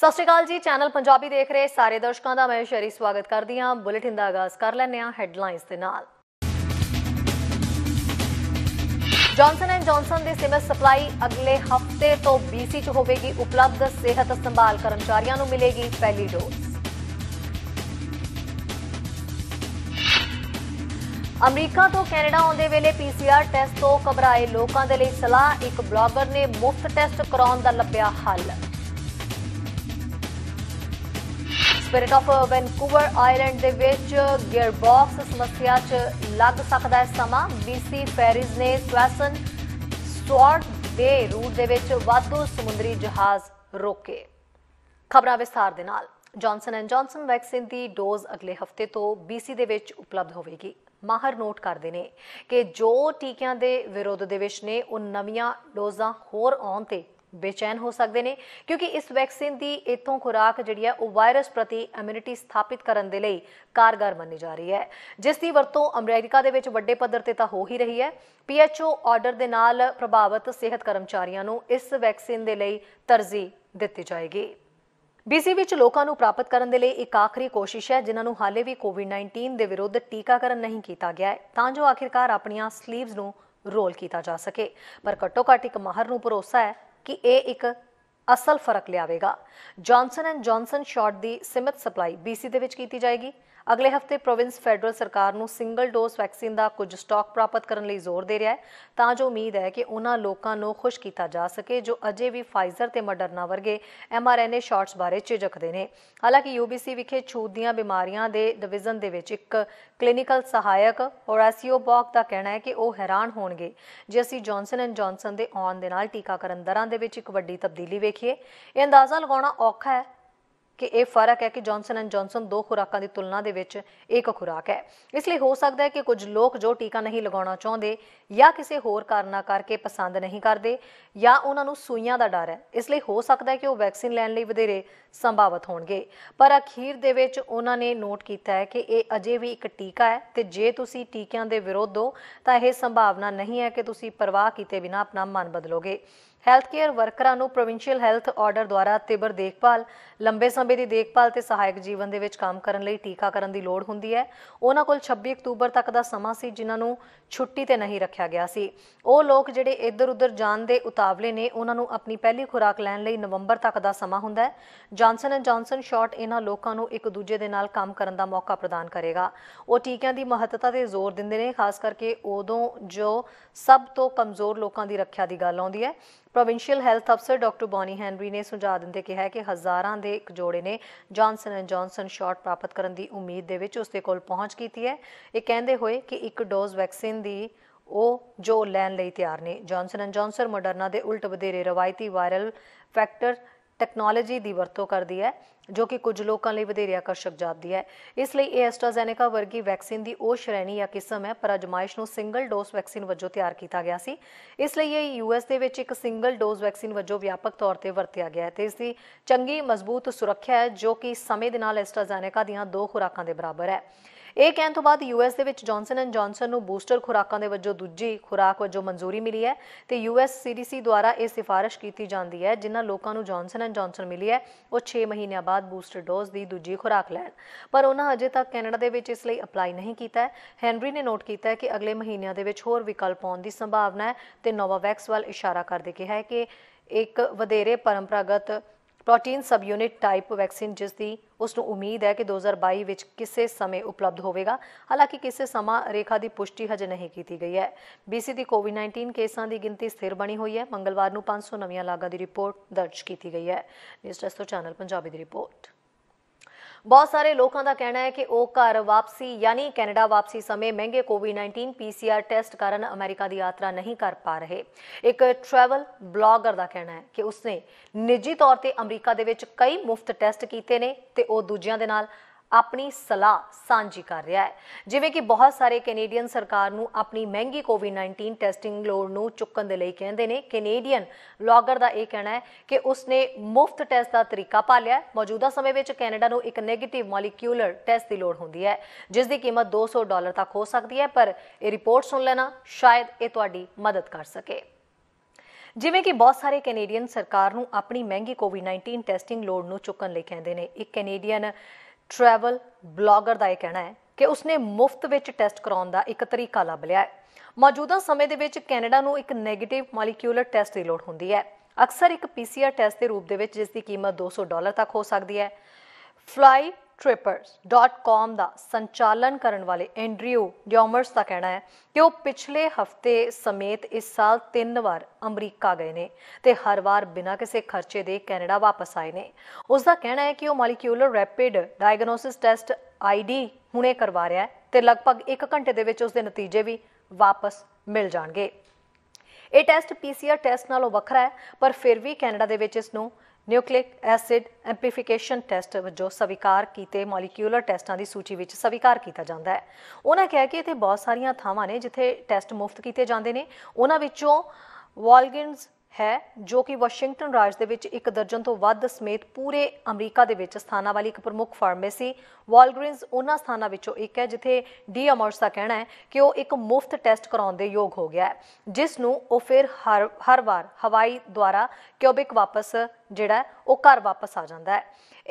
ਸਤਿ ਸ਼੍ਰੀ ਅਕਾਲ ਜੀ ਚੈਨਲ ਪੰਜਾਬੀ ਦੇਖ ਰਹੇ ਸਾਰੇ ਦਰਸ਼ਕਾਂ ਦਾ ਮੈਂ ਸ਼ਰੀ ਸਵਾਗਤ ਕਰਦੀ ਹਾਂ ਬੁਲੇਟਿਨ ਦਾ ਆਗਾਜ਼ ਕਰ ਲੈਂਦੇ ਹਾਂ ਹੈਡਲਾਈਨਸ ਦੇ ਨਾਲ ਜੌਨਸਨ ਐਂਡ ਜੌਨਸਨ ਦੀ ਸਿਮਰ ਸਪਲਾਈ ਅਗਲੇ ਹਫਤੇ ਤੋਂ BC ਚ ਹੋਵੇਗੀ ਉਪਲਬਧ ਸਿਹਤ ਸੰਭਾਲ ਕਰਮਚਾਰੀਆਂ ਨੂੰ ਮਿਲੇਗੀ ਪਹਿਲੀ ਡੋਜ਼ ਅਮਰੀਕਾ ਤੋਂ ਕੈਨੇਡਾ ਆਉਂਦੇ ਵੇਲੇ ਪੀਸੀਆਰ ਟੈਸਟ ਤੋਂ ਘਬਰਾਏ ਲੋਕਾਂ ਦੇ ਲਈ ਸਲਾਹ ਇੱਕ ਬਲੌਗਰ ਨੇ ਮੁਫਤ ਟੈਸਟ ਕਰਾਉਣ ਦਾ ਲੱਭਿਆ ਹੱਲ ਸਪਿਰਿਟ ਆਫ ਵੈਨਕੂਵਰ ਆਇਲੈਂਡ ਦੇ ਵਿੱਚ ਗੇਅਰਬਾਕਸ ਸਮੱਸਿਆ 'ਚ ਲੱਗ ਸਕਦਾ ਹੈ ਸਮਾਂ ਬੀਸੀ ਫੈਰਿਸ ਨੇ ਸਵੈਸਨ ਸਟਾਰਟ ਦੇ ਰੂਟ ਦੇ ਵਿੱਚ ਵਾਧੂ ਸਮੁੰਦਰੀ ਜਹਾਜ਼ ਰੋਕੇ ਖਬਰਾਂ ਵਿਸਥਾਰ ਦੇ ਨਾਲ ਜੌਨਸਨ ਐਂਡ ਜੌਨਸਨ ਵੈਕਸੀਨ ਦੀ ਡੋਜ਼ ਅਗਲੇ ਹਫਤੇ ਤੋਂ ਬੀਸੀ ਦੇ ਵਿੱਚ ਉਪਲਬਧ ਹੋਵੇਗੀ ਮਾਹਰ ਨੋਟ ਕਰਦੇ ਨੇ ਕਿ ਜੋ ਟੀਕਿਆਂ ਦੇ ਵਿਰੋਧ ਦੇ ਵਿੱਚ ਨੇ ਉਹ ਨਵੀਆਂ ਡੋਜ਼ਾਂ ਹੋਰ ਆਉਣ ਤੇ ਬੇਚੈਨ ਹੋ ਸਕਦੇ ਨੇ ਕਿਉਂਕਿ ਇਸ ਵੈਕਸੀਨ ਦੀ ਇਥੋਂ ਖੁਰਾਕ ਜਿਹੜੀ ਹੈ ਉਹ ਵਾਇਰਸ ਪ੍ਰਤੀ ਇਮਿਊਨਿਟੀ ਸਥਾਪਿਤ ਕਰਨ ਦੇ ਲਈ ਕਾਰਗਰ ਮੰਨੀ ਜਾ ਰਹੀ ਹੈ ਜਿਸ ਦੀ ਵਰਤੋਂ ਅਮਰੀਕਾ ਦੇ ਵਿੱਚ ਵੱਡੇ ਪੱਧਰ ਤੇ ਤਾਂ ਹੋ ਹੀ ਰਹੀ ਹੈ ਪੀਐਚਓ ਆਰਡਰ ਦੇ ਨਾਲ ਪ੍ਰਭਾਵਿਤ ਸਿਹਤ ਕਰਮਚਾਰੀਆਂ ਨੂੰ ਇਸ ਵੈਕਸੀਨ ਦੇ ਲਈ ਤਰਜੀਹ ਦਿੱਤੀ ਜਾਏਗੀ ਬੀਸੀ ਵਿੱਚ ਲੋਕਾਂ ਨੂੰ ਪ੍ਰਾਪਤ ਕਰਨ ਦੇ ਲਈ ਇੱਕ ਆਖਰੀ ਕੋਸ਼ਿਸ਼ ਹੈ ਜਿਨ੍ਹਾਂ ਨੂੰ ਹਾਲੇ ਵੀ ਕੋਵਿਡ-19 ਦੇ ਵਿਰੁੱਧ ਟੀਕਾਕਰਨ ਨਹੀਂ ਕੀਤਾ ਗਿਆ ਹੈ ਤਾਂ ਜੋ ਆਖਿਰਕਾਰ ਆਪਣੀਆਂ ਸਲੀਵਜ਼ ਨੂੰ ਰੋਲ ਕੀਤਾ ਜਾ ਸਕੇ ਪਰ ਘੱਟੋ-ਘੱਟ ਇੱਕ ਮਾਹਰ ਨੂੰ ਭਰੋਸਾ ਹੈ ਕਿ ਇਹ ਇੱਕ ਅਸਲ ਫਰਕ ਲਿਆਵੇਗਾ ਜான்ਸਨ ਐਂਡ ਜான்ਸਨ ਸ਼ਾਟ ਦੀ ਸਿਮਤ ਸਪਲਾਈ ਬੀਸੀ ਦੇ ਵਿੱਚ ਕੀਤੀ ਜਾਏਗੀ ਅਗਲੇ ਹਫਤੇ ਪ੍ਰੋਵਿੰਸ ਫੈਡਰਲ ਸਰਕਾਰ ਨੂੰ ਸਿੰਗਲ ਡੋਜ਼ ਵੈਕਸੀਨ ਦਾ ਕੁਝ ਸਟਾਕ ਪ੍ਰਾਪਤ ਕਰਨ ਲਈ ਜ਼ੋਰ ਦੇ ਰਿਹਾ ਹੈ ਤਾਂ ਜੋ ਉਮੀਦ ਹੈ ਕਿ ਉਹਨਾਂ ਲੋਕਾਂ ਨੂੰ ਖੁਸ਼ ਕੀਤਾ ਜਾ ਸਕੇ ਜੋ ਅਜੇ ਵੀ ਫਾਈਜ਼ਰ ਤੇ ਮਡਰਨਾ ਵਰਗੇ ਏ ਸ਼ਾਟਸ ਬਾਰੇ ਝਿਜਕਦੇ ਨੇ ਹਾਲਾਂਕਿ ਯੂਬੀਸੀ ਵਿਖੇ ਛੂਤ ਦੀਆਂ ਬਿਮਾਰੀਆਂ ਦੇ ਡਿਵੀਜ਼ਨ ਦੇ ਵਿੱਚ ਇੱਕ ਕਲੀਨਿਕਲ ਸਹਾਇਕ ਹੋਰਾਸੀਓ ਬੌਕ ਦਾ ਕਹਿਣਾ ਹੈ ਕਿ ਉਹ ਹੈਰਾਨ ਹੋਣਗੇ ਜੇ ਅਸੀਂ ਜੌਨਸਨ ਐਂਡ ਜੌਨਸਨ ਦੇ ਆਉਣ ਦੇ ਨਾਲ ਟੀਕਾਕਰਨ ਦਰਾਂ ਦੇ ਵਿੱਚ ਇੱਕ ਵੱਡੀ ਤਬਦੀਲੀ ਵੇਖੀਏ ਇਹ ਅੰਦਾਜ਼ਾ ਲਗਾਉਣਾ ਔਖਾ ਹੈ ਕਿ ਇਹ ਫਰਕ ਹੈ ਕਿ ਜੌਨਸਨ ਐਂਡ ਜੌਨਸਨ ਦੋ ਖੁਰਾਕਾਂ ਦੀ ਤੁਲਨਾ ਦੇ ਵਿੱਚ ਇੱਕ ਖੁਰਾਕ ਹੈ ਇਸ ਲਈ ਹੋ ਸਕਦਾ ਹੈ ਕਿ ਕੁਝ ਲੋਕ ਜੋ ਟੀਕਾ ਨਹੀਂ ਲਗਾਉਣਾ ਚਾਹੁੰਦੇ ਜਾਂ ਕਿਸੇ ਹੋਰ ਕਾਰਨਾ ਕਰਕੇ ਪਸੰਦ ਨਹੀਂ ਕਰਦੇ ਜਾਂ ਉਹਨਾਂ ਨੂੰ ਸੂਈਆਂ ਦਾ ਡਰ ਹੈ ਇਸ ਲਈ ਹੋ ਸਕਦਾ ਹੈ ਕਿ ਉਹ ਵੈਕਸੀਨ ਲੈਣ ਲਈ ਵਧੇਰੇ ਸੰਭਾਵਤ ਹੋਣਗੇ ਪਰ ਅਖੀਰ ਦੇ ਵਿੱਚ ਉਹਨਾਂ ਨੇ ਨੋਟ ਕੀਤਾ ਹੈ ਕਿ ਇਹ ਅਜੇ ਵੀ ਇੱਕ ਟੀਕਾ ਹੈ ਤੇ ਜੇ ਤੁਸੀਂ ਟੀਕਿਆਂ ਦੇ ਵਿਰੋਧ ਹੋ ਤਾਂ ਇਹ ਸੰਭਾਵਨਾ ਨਹੀਂ ਹੈ ਕਿ ਤੁਸੀਂ ਪਰਵਾਹ ਕੀਤੇ ਬਿਨਾ ਆਪਣਾ ਮਨ ਬਦਲੋਗੇ ਹੈਲਥ ਕੇਅਰ ਵਰਕਰਾਂ ਨੂੰ ਪ੍ਰੋਵਿੰਸ਼ੀਅਲ ਹੈਲਥ ਆਰਡਰ ਦੁਆਰਾ ਤਿਬਰ ਦੇਖਭਾਲ ਲੰਬੇ ਸਮੇਂ ਦੀ ਦੇਖਭਾਲ ਤੇ ਸਹਾਇਕ ਜੀਵਨ ਦੇ ਵਿੱਚ ਕੰਮ ਕਰਨ ਲਈ ਟੀਕਾਕਰਨ ਦੀ ਲੋੜ ਹੁੰਦੀ ਹੈ ਉਹਨਾਂ ਕੋਲ 26 ਅਕਤੂਬਰ ਤੱਕ ਦਾ ਸਮਾਂ ਸੀ ਜਿਨ੍ਹਾਂ ਨੂੰ ਛੁੱਟੀ ਤੇ ਨਹੀਂ ਰੱਖਿਆ ਗਿਆ ਸੀ ਉਹ ਲੋਕ ਜਿਹੜੇ ਇੱਧਰ-ਉੱਧਰ ਜਾਣ ਦੇ ਉਤਾਵਲੇ ਨੇ ਉਹਨਾਂ ਨੂੰ ਆਪਣੀ ਪਹਿਲੀ ਖੁਰਾਕ ਲੈਣ ਲਈ ਨਵੰਬਰ ਤੱਕ ਦਾ ਸਮਾਂ ਹੁੰਦਾ ਹੈ ਜਾਨਸਨ ਐਂਡ ਜਾਨਸਨ ਸ਼ਾਟ ਇਹਨਾਂ ਲੋਕਾਂ ਨੂੰ ਇੱਕ ਦੂਜੇ ਦੇ ਨਾਲ ਕੰਮ ਕਰਨ ਦਾ ਮੌਕਾ ਪ੍ਰਦਾਨ ਕਰੇਗਾ ਉਹ ਟੀਕਿਆਂ ਦੀ ਮਹੱਤਤਾ ਤੇ ਜ਼ੋਰ ਦਿੰਦੇ ਨੇ ਖਾਸ ਕਰਕੇ ਉਦੋਂ ਜੋ ਸਭ ਤੋਂ ਕਮਜ਼ੋਰ ਲੋਕਾਂ ਦੀ ਰੱਖਿਆ ਦੀ ਗੱਲ ਆਉਂਦੀ ਹੈ ਪ੍ਰੋਵਿੰਸ਼ੀਅਲ ਹੈਲਥ ਅਫਸਰ ਡਾਕਟਰ ਬੋਨੀ ਹੈਨਰੀ ਨੇ ਸੁਝਾਅ ਦਿੰਦੇ ਕਿਹਾ ਕਿ ਹਜ਼ਾਰਾਂ ਦੇ ਇੱਕ ਜੋੜੇ ਨੇ ਜੌਨਸਨ ਐਂਡ ਜੌਨਸਨ ਸ਼ਾਟ ਪ੍ਰਾਪਤ ਕਰਨ ਦੀ ਉਮੀਦ ਦੇ ਵਿੱਚ ਉਸ ਦੇ ਕੋਲ ਪਹੁੰਚ ਕੀਤੀ ਹੈ ਇਹ ਕਹਿੰਦੇ ਹੋਏ ਕਿ ਇੱਕ ਡੋਜ਼ ਵੈਕਸੀਨ ਦੀ ਉਹ ਜੋ ਲੈਣ ਲਈ ਤਿਆਰ ਨੇ ਜੌਨਸਨ ਐਂਡ ਜੌਨਸਨ ਮਡਰਨਾ ਦੇ ਉਲਟ ਵਧੇਰੇ ਰਵਾਇਤੀ ਵਾਇਰਲ ਫੈਕਟਰ ਟੈਕਨੋਲੋਜੀ ਦੀ ਵਰਤੋਂ ਕਰਦੀ ਹੈ ਜੋ ਕਿ ਕੁਝ ਲੋਕਾਂ ਲਈ ਵਧੇਰੇ ਆਕਰਸ਼ਕ ਜਾਪਦੀ ਹੈ ਇਸ ਲਈ ਇਹ ਐਸਟਰਾਜ਼ੈਨੇਕਾ ਵਰਗੀ ਵੈਕਸੀਨ ਦੀ ਉਹ ਸ਼੍ਰੇਣੀ ਜਾਂ ਕਿਸਮ ਹੈ ਪਰ ਅਜਮਾਇਸ਼ ਨੂੰ ਸਿੰਗਲ ਡੋਸ ਵੈਕਸੀਨ ਵਜੋਂ ਤਿਆਰ ਕੀਤਾ ਗਿਆ ਸੀ ਇਸ ਲਈ ਇਹ ਯੂਐਸ ਦੇ ਵਿੱਚ ਇੱਕ ਸਿੰਗਲ ਡੋਸ ਵੈਕਸੀਨ ਵਜੋਂ ਵਿਆਪਕ ਤੌਰ ਤੇ ਵਰਤਿਆ ਗਿਆ ਹੈ ਤੇ ਇਸ ਦੀ ਚੰਗੀ ਮਜ਼ਬੂਤ ਸੁਰੱਖਿਆ ਹੈ ਜੋ ਕਿ ਸਮੇਂ ਦੇ ਨਾਲ ਐਸਟਰਾਜ਼ੈਨੇਕਾ ਦੀਆਂ ਦੋ ਖੁਰਾਕਾਂ ਦੇ ਬਰਾਬਰ ਹੈ ਇਹ ਕਹਿਣ ਤੋਂ ਬਾਅਦ ਯੂਐਸ ਦੇ ਵਿੱਚ ਜੌਨਸਨ ਐਂਡ ਜੌਨਸਨ ਨੂੰ ਬੂਸਟਰ ਖੁਰਾਕਾਂ ਦੇ ਵਜੋਂ ਦੂਜੀ ਖੁਰਾਕ ਵਜੋਂ ਮਨਜ਼ੂਰੀ ਮਿਲੀ ਹੈ ਤੇ ਯੂਐਸ ਸੀਡੀਸੀ ਦੁਆਰਾ ਇਹ ਸਿਫਾਰਿਸ਼ ਕੀਤੀ ਜਾਂਦੀ ਹੈ ਜਿਨ੍ਹਾਂ ਲੋਕਾਂ ਨੂੰ ਜੌਨਸਨ ਐਂਡ ਜੌਨਸਨ ਮਿਲੀ ਹੈ ਉਹ 6 ਮਹੀਨਿਆਂ ਬਾਅਦ ਬੂਸਟਰ ਡੋਜ਼ ਦੀ ਦੂਜੀ ਖੁਰਾਕ ਲੈਣ ਪਰ ਉਹਨਾਂ ਅਜੇ ਤੱਕ ਕੈਨੇਡਾ ਦੇ ਵਿੱਚ ਇਸ ਲਈ ਅਪਲਾਈ ਨਹੀਂ ਕੀਤਾ ਹੈ ਹੈਨਰੀ ਨੇ ਨੋਟ ਕੀਤਾ ਹੈ ਕਿ ਅਗਲੇ ਮਹੀਨਿਆਂ ਦੇ ਵਿੱਚ ਹੋਰ ਵਿਕਲਪ ਆਉਣ ਦੀ ਸੰਭਾਵਨਾ ਹੈ ਤੇ ਨੋਵਾਵੈਕਸ ਵੱਲ ਇਸ਼ਾਰਾ ਕਰਦੇ ਕਿਹਾ ਹੈ ਕਿ ਇੱਕ ਵਧੇਰੇ ਪਰੰਪਰਾਗਤ protein sub unit type vaccine ਜਿਸ ਦੀ ਉਸ ਨੂੰ ਉਮੀਦ ਹੈ ਕਿ 2022 ਵਿੱਚ ਕਿਸੇ ਸਮੇਂ ਉਪਲਬਧ ਹੋਵੇਗਾ ਹਾਲਾਂਕਿ ਕਿਸੇ ਸਮਾਂ ਰੇਖਾ ਦੀ ਪੁਸ਼ਟੀ ਹਜੇ ਨਹੀਂ ਕੀਤੀ ਗਈ ਹੈ BC ਦੀ ਕੋਵਿਡ-19 ਕੇਸਾਂ ਦੀ ਗਿਣਤੀ ਸਥਿਰ ਬਣੀ ਹੋਈ ਹੈ ਮੰਗਲਵਾਰ ਨੂੰ 500 ਨਵੀਆਂ ਲਾਗਾਂ ਦੀ ਰਿਪੋਰਟ ਦਰਜ ਕੀਤੀ ਗਈ ਹੈ ਨਿਊਜ਼ ਟੈਸਟੋ ਤੋਂ ਚੈਨਲ ਪੰਜਾਬੀ ਦੀ ਰਿਪੋਰਟ ਬਹੁਤ ਸਾਰੇ ਲੋਕਾਂ ਦਾ ਕਹਿਣਾ ਹੈ ਕਿ ਉਹ ਘਰ ਵਾਪਸੀ ਯਾਨੀ ਕੈਨੇਡਾ ਵਾਪਸੀ ਸਮੇਂ ਮਹਿੰਗੇ ਕੋਵਿਡ-19 ਪੀਸੀਆਰ ਟੈਸਟ ਕਾਰਨ ਅਮਰੀਕਾ ਦੀ ਯਾਤਰਾ ਨਹੀਂ ਕਰ ਪਾ ਰਹੇ ਇੱਕ ਟਰੈਵਲ ਬਲੌਗਰ ਦਾ ਕਹਿਣਾ ਹੈ ਕਿ ਉਸਨੇ ਨਿੱਜੀ ਤੌਰ ਤੇ ਅਮਰੀਕਾ ਦੇ ਵਿੱਚ ਕਈ ਮੁਫਤ ਟੈਸਟ ਕੀਤੇ ਨੇ ਤੇ ਉਹ ਦੂਜਿਆਂ ਦੇ ਨਾਲ ਆਪਣੀ ਸਲਾਹ ਸਾਂਝੀ ਕਰ ਰਿਹਾ ਹੈ ਜਿਵੇਂ ਕਿ ਬਹੁਤ ਸਾਰੇ ਕੈਨੇਡੀਅਨ ਸਰਕਾਰ ਨੂੰ ਆਪਣੀ ਮਹਿੰਗੀ ਕੋਵਿਡ-19 ਟੈਸਟਿੰਗ ਲੋੜ ਨੂੰ ਚੁੱਕਣ ਦੇ ਲਈ ਕਹਿੰਦੇ ਨੇ ਕੈਨੇਡੀਅਨ ਲੌਗਰ ਦਾ ਇਹ ਕਹਿਣਾ ਹੈ ਕਿ ਉਸਨੇ ਮੁਫਤ ਟੈਸਟ ਦਾ ਤਰੀਕਾ ਪਾਲਿਆ ਮੌਜੂਦਾ ਸਮੇਂ ਵਿੱਚ ਕੈਨੇਡਾ ਨੂੰ ਇੱਕ 네ਗੇਟਿਵ ਮੋਲੀਕਿਊਲਰ ਟੈਸਟ ਦੀ ਲੋੜ ਹੁੰਦੀ ਹੈ ਜਿਸ ਦੀ ਕੀਮਤ 200 ਡਾਲਰ ਤੱਕ ਹੋ ਸਕਦੀ ਹੈ ਪਰ ਇਹ ਰਿਪੋਰਟ ਸੁਣ ਲੈਣਾ ਸ਼ਾਇਦ ਇਹ ਤੁਹਾਡੀ ਮਦਦ ਕਰ ਸਕੇ ਜਿਵੇਂ ਕਿ ਬਹੁਤ ਸਾਰੇ ਕੈਨੇਡੀਅਨ ਸਰਕਾਰ ਨੂੰ ਆਪਣੀ ਮਹਿੰਗੀ ਕੋਵਿਡ-19 ਟੈਸਟਿੰਗ ਲੋੜ ਨੂੰ ਚੁੱਕਣ ਲਈ ਕਹਿੰਦੇ ਨੇ ਇੱਕ ਕੈਨੇਡੀਅਨ ਟਰੈਵਲ ਬਲੌਗਰ ਦਾ ਇਹ ਕਹਿਣਾ ਹੈ ਕਿ ਉਸਨੇ ਮੁਫਤ ਵਿੱਚ ਟੈਸਟ ਕਰਾਉਣ ਦਾ ਇੱਕ ਤਰੀਕਾ ਲੱਭ ਲਿਆ ਹੈ ਮੌਜੂਦਾ ਸਮੇਂ ਦੇ ਵਿੱਚ ਕੈਨੇਡਾ ਨੂੰ ਇੱਕ 네ਗੇਟਿਵ ਮੋਲੀਕਿਊਲਰ ਟੈਸਟ ਦੀ ਲੋੜ ਹੁੰਦੀ ਹੈ ਅਕਸਰ ਇੱਕ ਪੀਸੀਆਰ ਟੈਸਟ ਦੇ ਰੂਪ ਦੇ ਵਿੱਚ ਜਿਸ ਦੀ ਕੀਮਤ 200 ਡਾਲਰ ਤੱਕ ਹੋ ਸਕਦੀ ਹੈ ਫਲਾਈ trippers.com ਦਾ ਸੰਚਾਲਨ ਕਰਨ ਵਾਲੇ ਐਂਡਰਿਊ ਡਿਓਮਰਸ ਦਾ ਕਹਿਣਾ ਹੈ ਕਿ ਉਹ ਪਿਛਲੇ ਹਫਤੇ ਸਮੇਤ ਇਸ ਸਾਲ ਤਿੰਨ ਵਾਰ ਅਮਰੀਕਾ ਗਏ ਨੇ ਤੇ ਹਰ ਵਾਰ ਬਿਨਾਂ ਕਿਸੇ ਖਰਚੇ ਦੇ ਕੈਨੇਡਾ ਵਾਪਸ ਆਏ ਨੇ ਉਸ ਦਾ ਕਹਿਣਾ ਹੈ ਕਿ ਉਹ molecular rapid diagnosis test ID ਹੁਣੇ ਕਰਵਾ ਰਿਹਾ ਹੈ ਤੇ ਲਗਭਗ 1 ਘੰਟੇ ਦੇ ਵਿੱਚ ਉਸ ਦੇ ਨਤੀਜੇ ਵੀ ਵਾਪਸ ਮਿਲ ਜਾਣਗੇ ਇਹ ਟੈਸਟ ਪੀਸੀਆਰ ਟੈਸਟ ਨਾਲੋਂ ਵੱਖਰਾ ਹੈ ਪਰ ਫਿਰ ਵੀ ਕੈਨੇਡਾ ਦੇ ਵਿੱਚ ਇਸ ਨੂੰ ਨਿਊਕਲਿਕ ਐਸਿਡ ਐਂਪਲੀਫਿਕੇਸ਼ਨ ਟੈਸਟ ਵਜੋਂ ਸਵੀਕਾਰ ਕੀਤੇ ਮੋਲੀਕਿਊਲਰ ਟੈਸਟਾਂ ਦੀ ਸੂਚੀ ਵਿੱਚ ਸਵੀਕਾਰ ਕੀਤਾ ਜਾਂਦਾ ਹੈ ਉਹਨਾਂ ਕਿਹਾ ਕਿ ਇੱਥੇ ਬਹੁਤ ਸਾਰੀਆਂ ਥਾਵਾਂ ਨੇ ਜਿੱਥੇ ਟੈਸਟ ਮੁਫਤ ਕੀਤੇ ਜਾਂਦੇ ਨੇ ਉਹਨਾਂ ਵਿੱਚੋਂ ਵਾਲਗਿਨਸ ਹੈ ਜੋ ਕਿ ਵਾਸ਼ਿੰਗਟਨ ਰਾਜ ਦੇ ਵਿੱਚ ਇੱਕ ਦਰਜਨ ਤੋਂ ਵੱਧ ਸਮੇਤ ਪੂਰੇ ਅਮਰੀਕਾ ਦੇ ਵਿੱਚ ਸਥਾਨਾਂ ਵਾਲੀ ਇੱਕ ਪ੍ਰਮੁੱਖ ਫਾਰਮੇਸੀ ਵਾਲਗ੍ਰੀਨਸ ਉਹਨਾਂ ਸਥਾਨਾਂ ਵਿੱਚੋਂ ਇੱਕ ਹੈ ਜਿੱਥੇ ਡੀ ਅਮਰਸ ਦਾ ਕਹਿਣਾ ਹੈ ਕਿ ਉਹ ਇੱਕ ਮੁਫਤ ਟੈਸਟ ਕਰਾਉਣ ਦੇ ਯੋਗ ਹੋ ਗਿਆ ਹੈ ਜਿਸ ਨੂੰ ਉਹ ਫਿਰ ਹਰ ਹਰ ਵਾਰ ਹਵਾਈ ਦੁਆਰਾ ਕਿਊਬਿਕ ਵਾਪਸ ਜਿਹੜਾ ਉਹ ਘਰ ਵਾਪਸ ਆ ਜਾਂਦਾ ਹੈ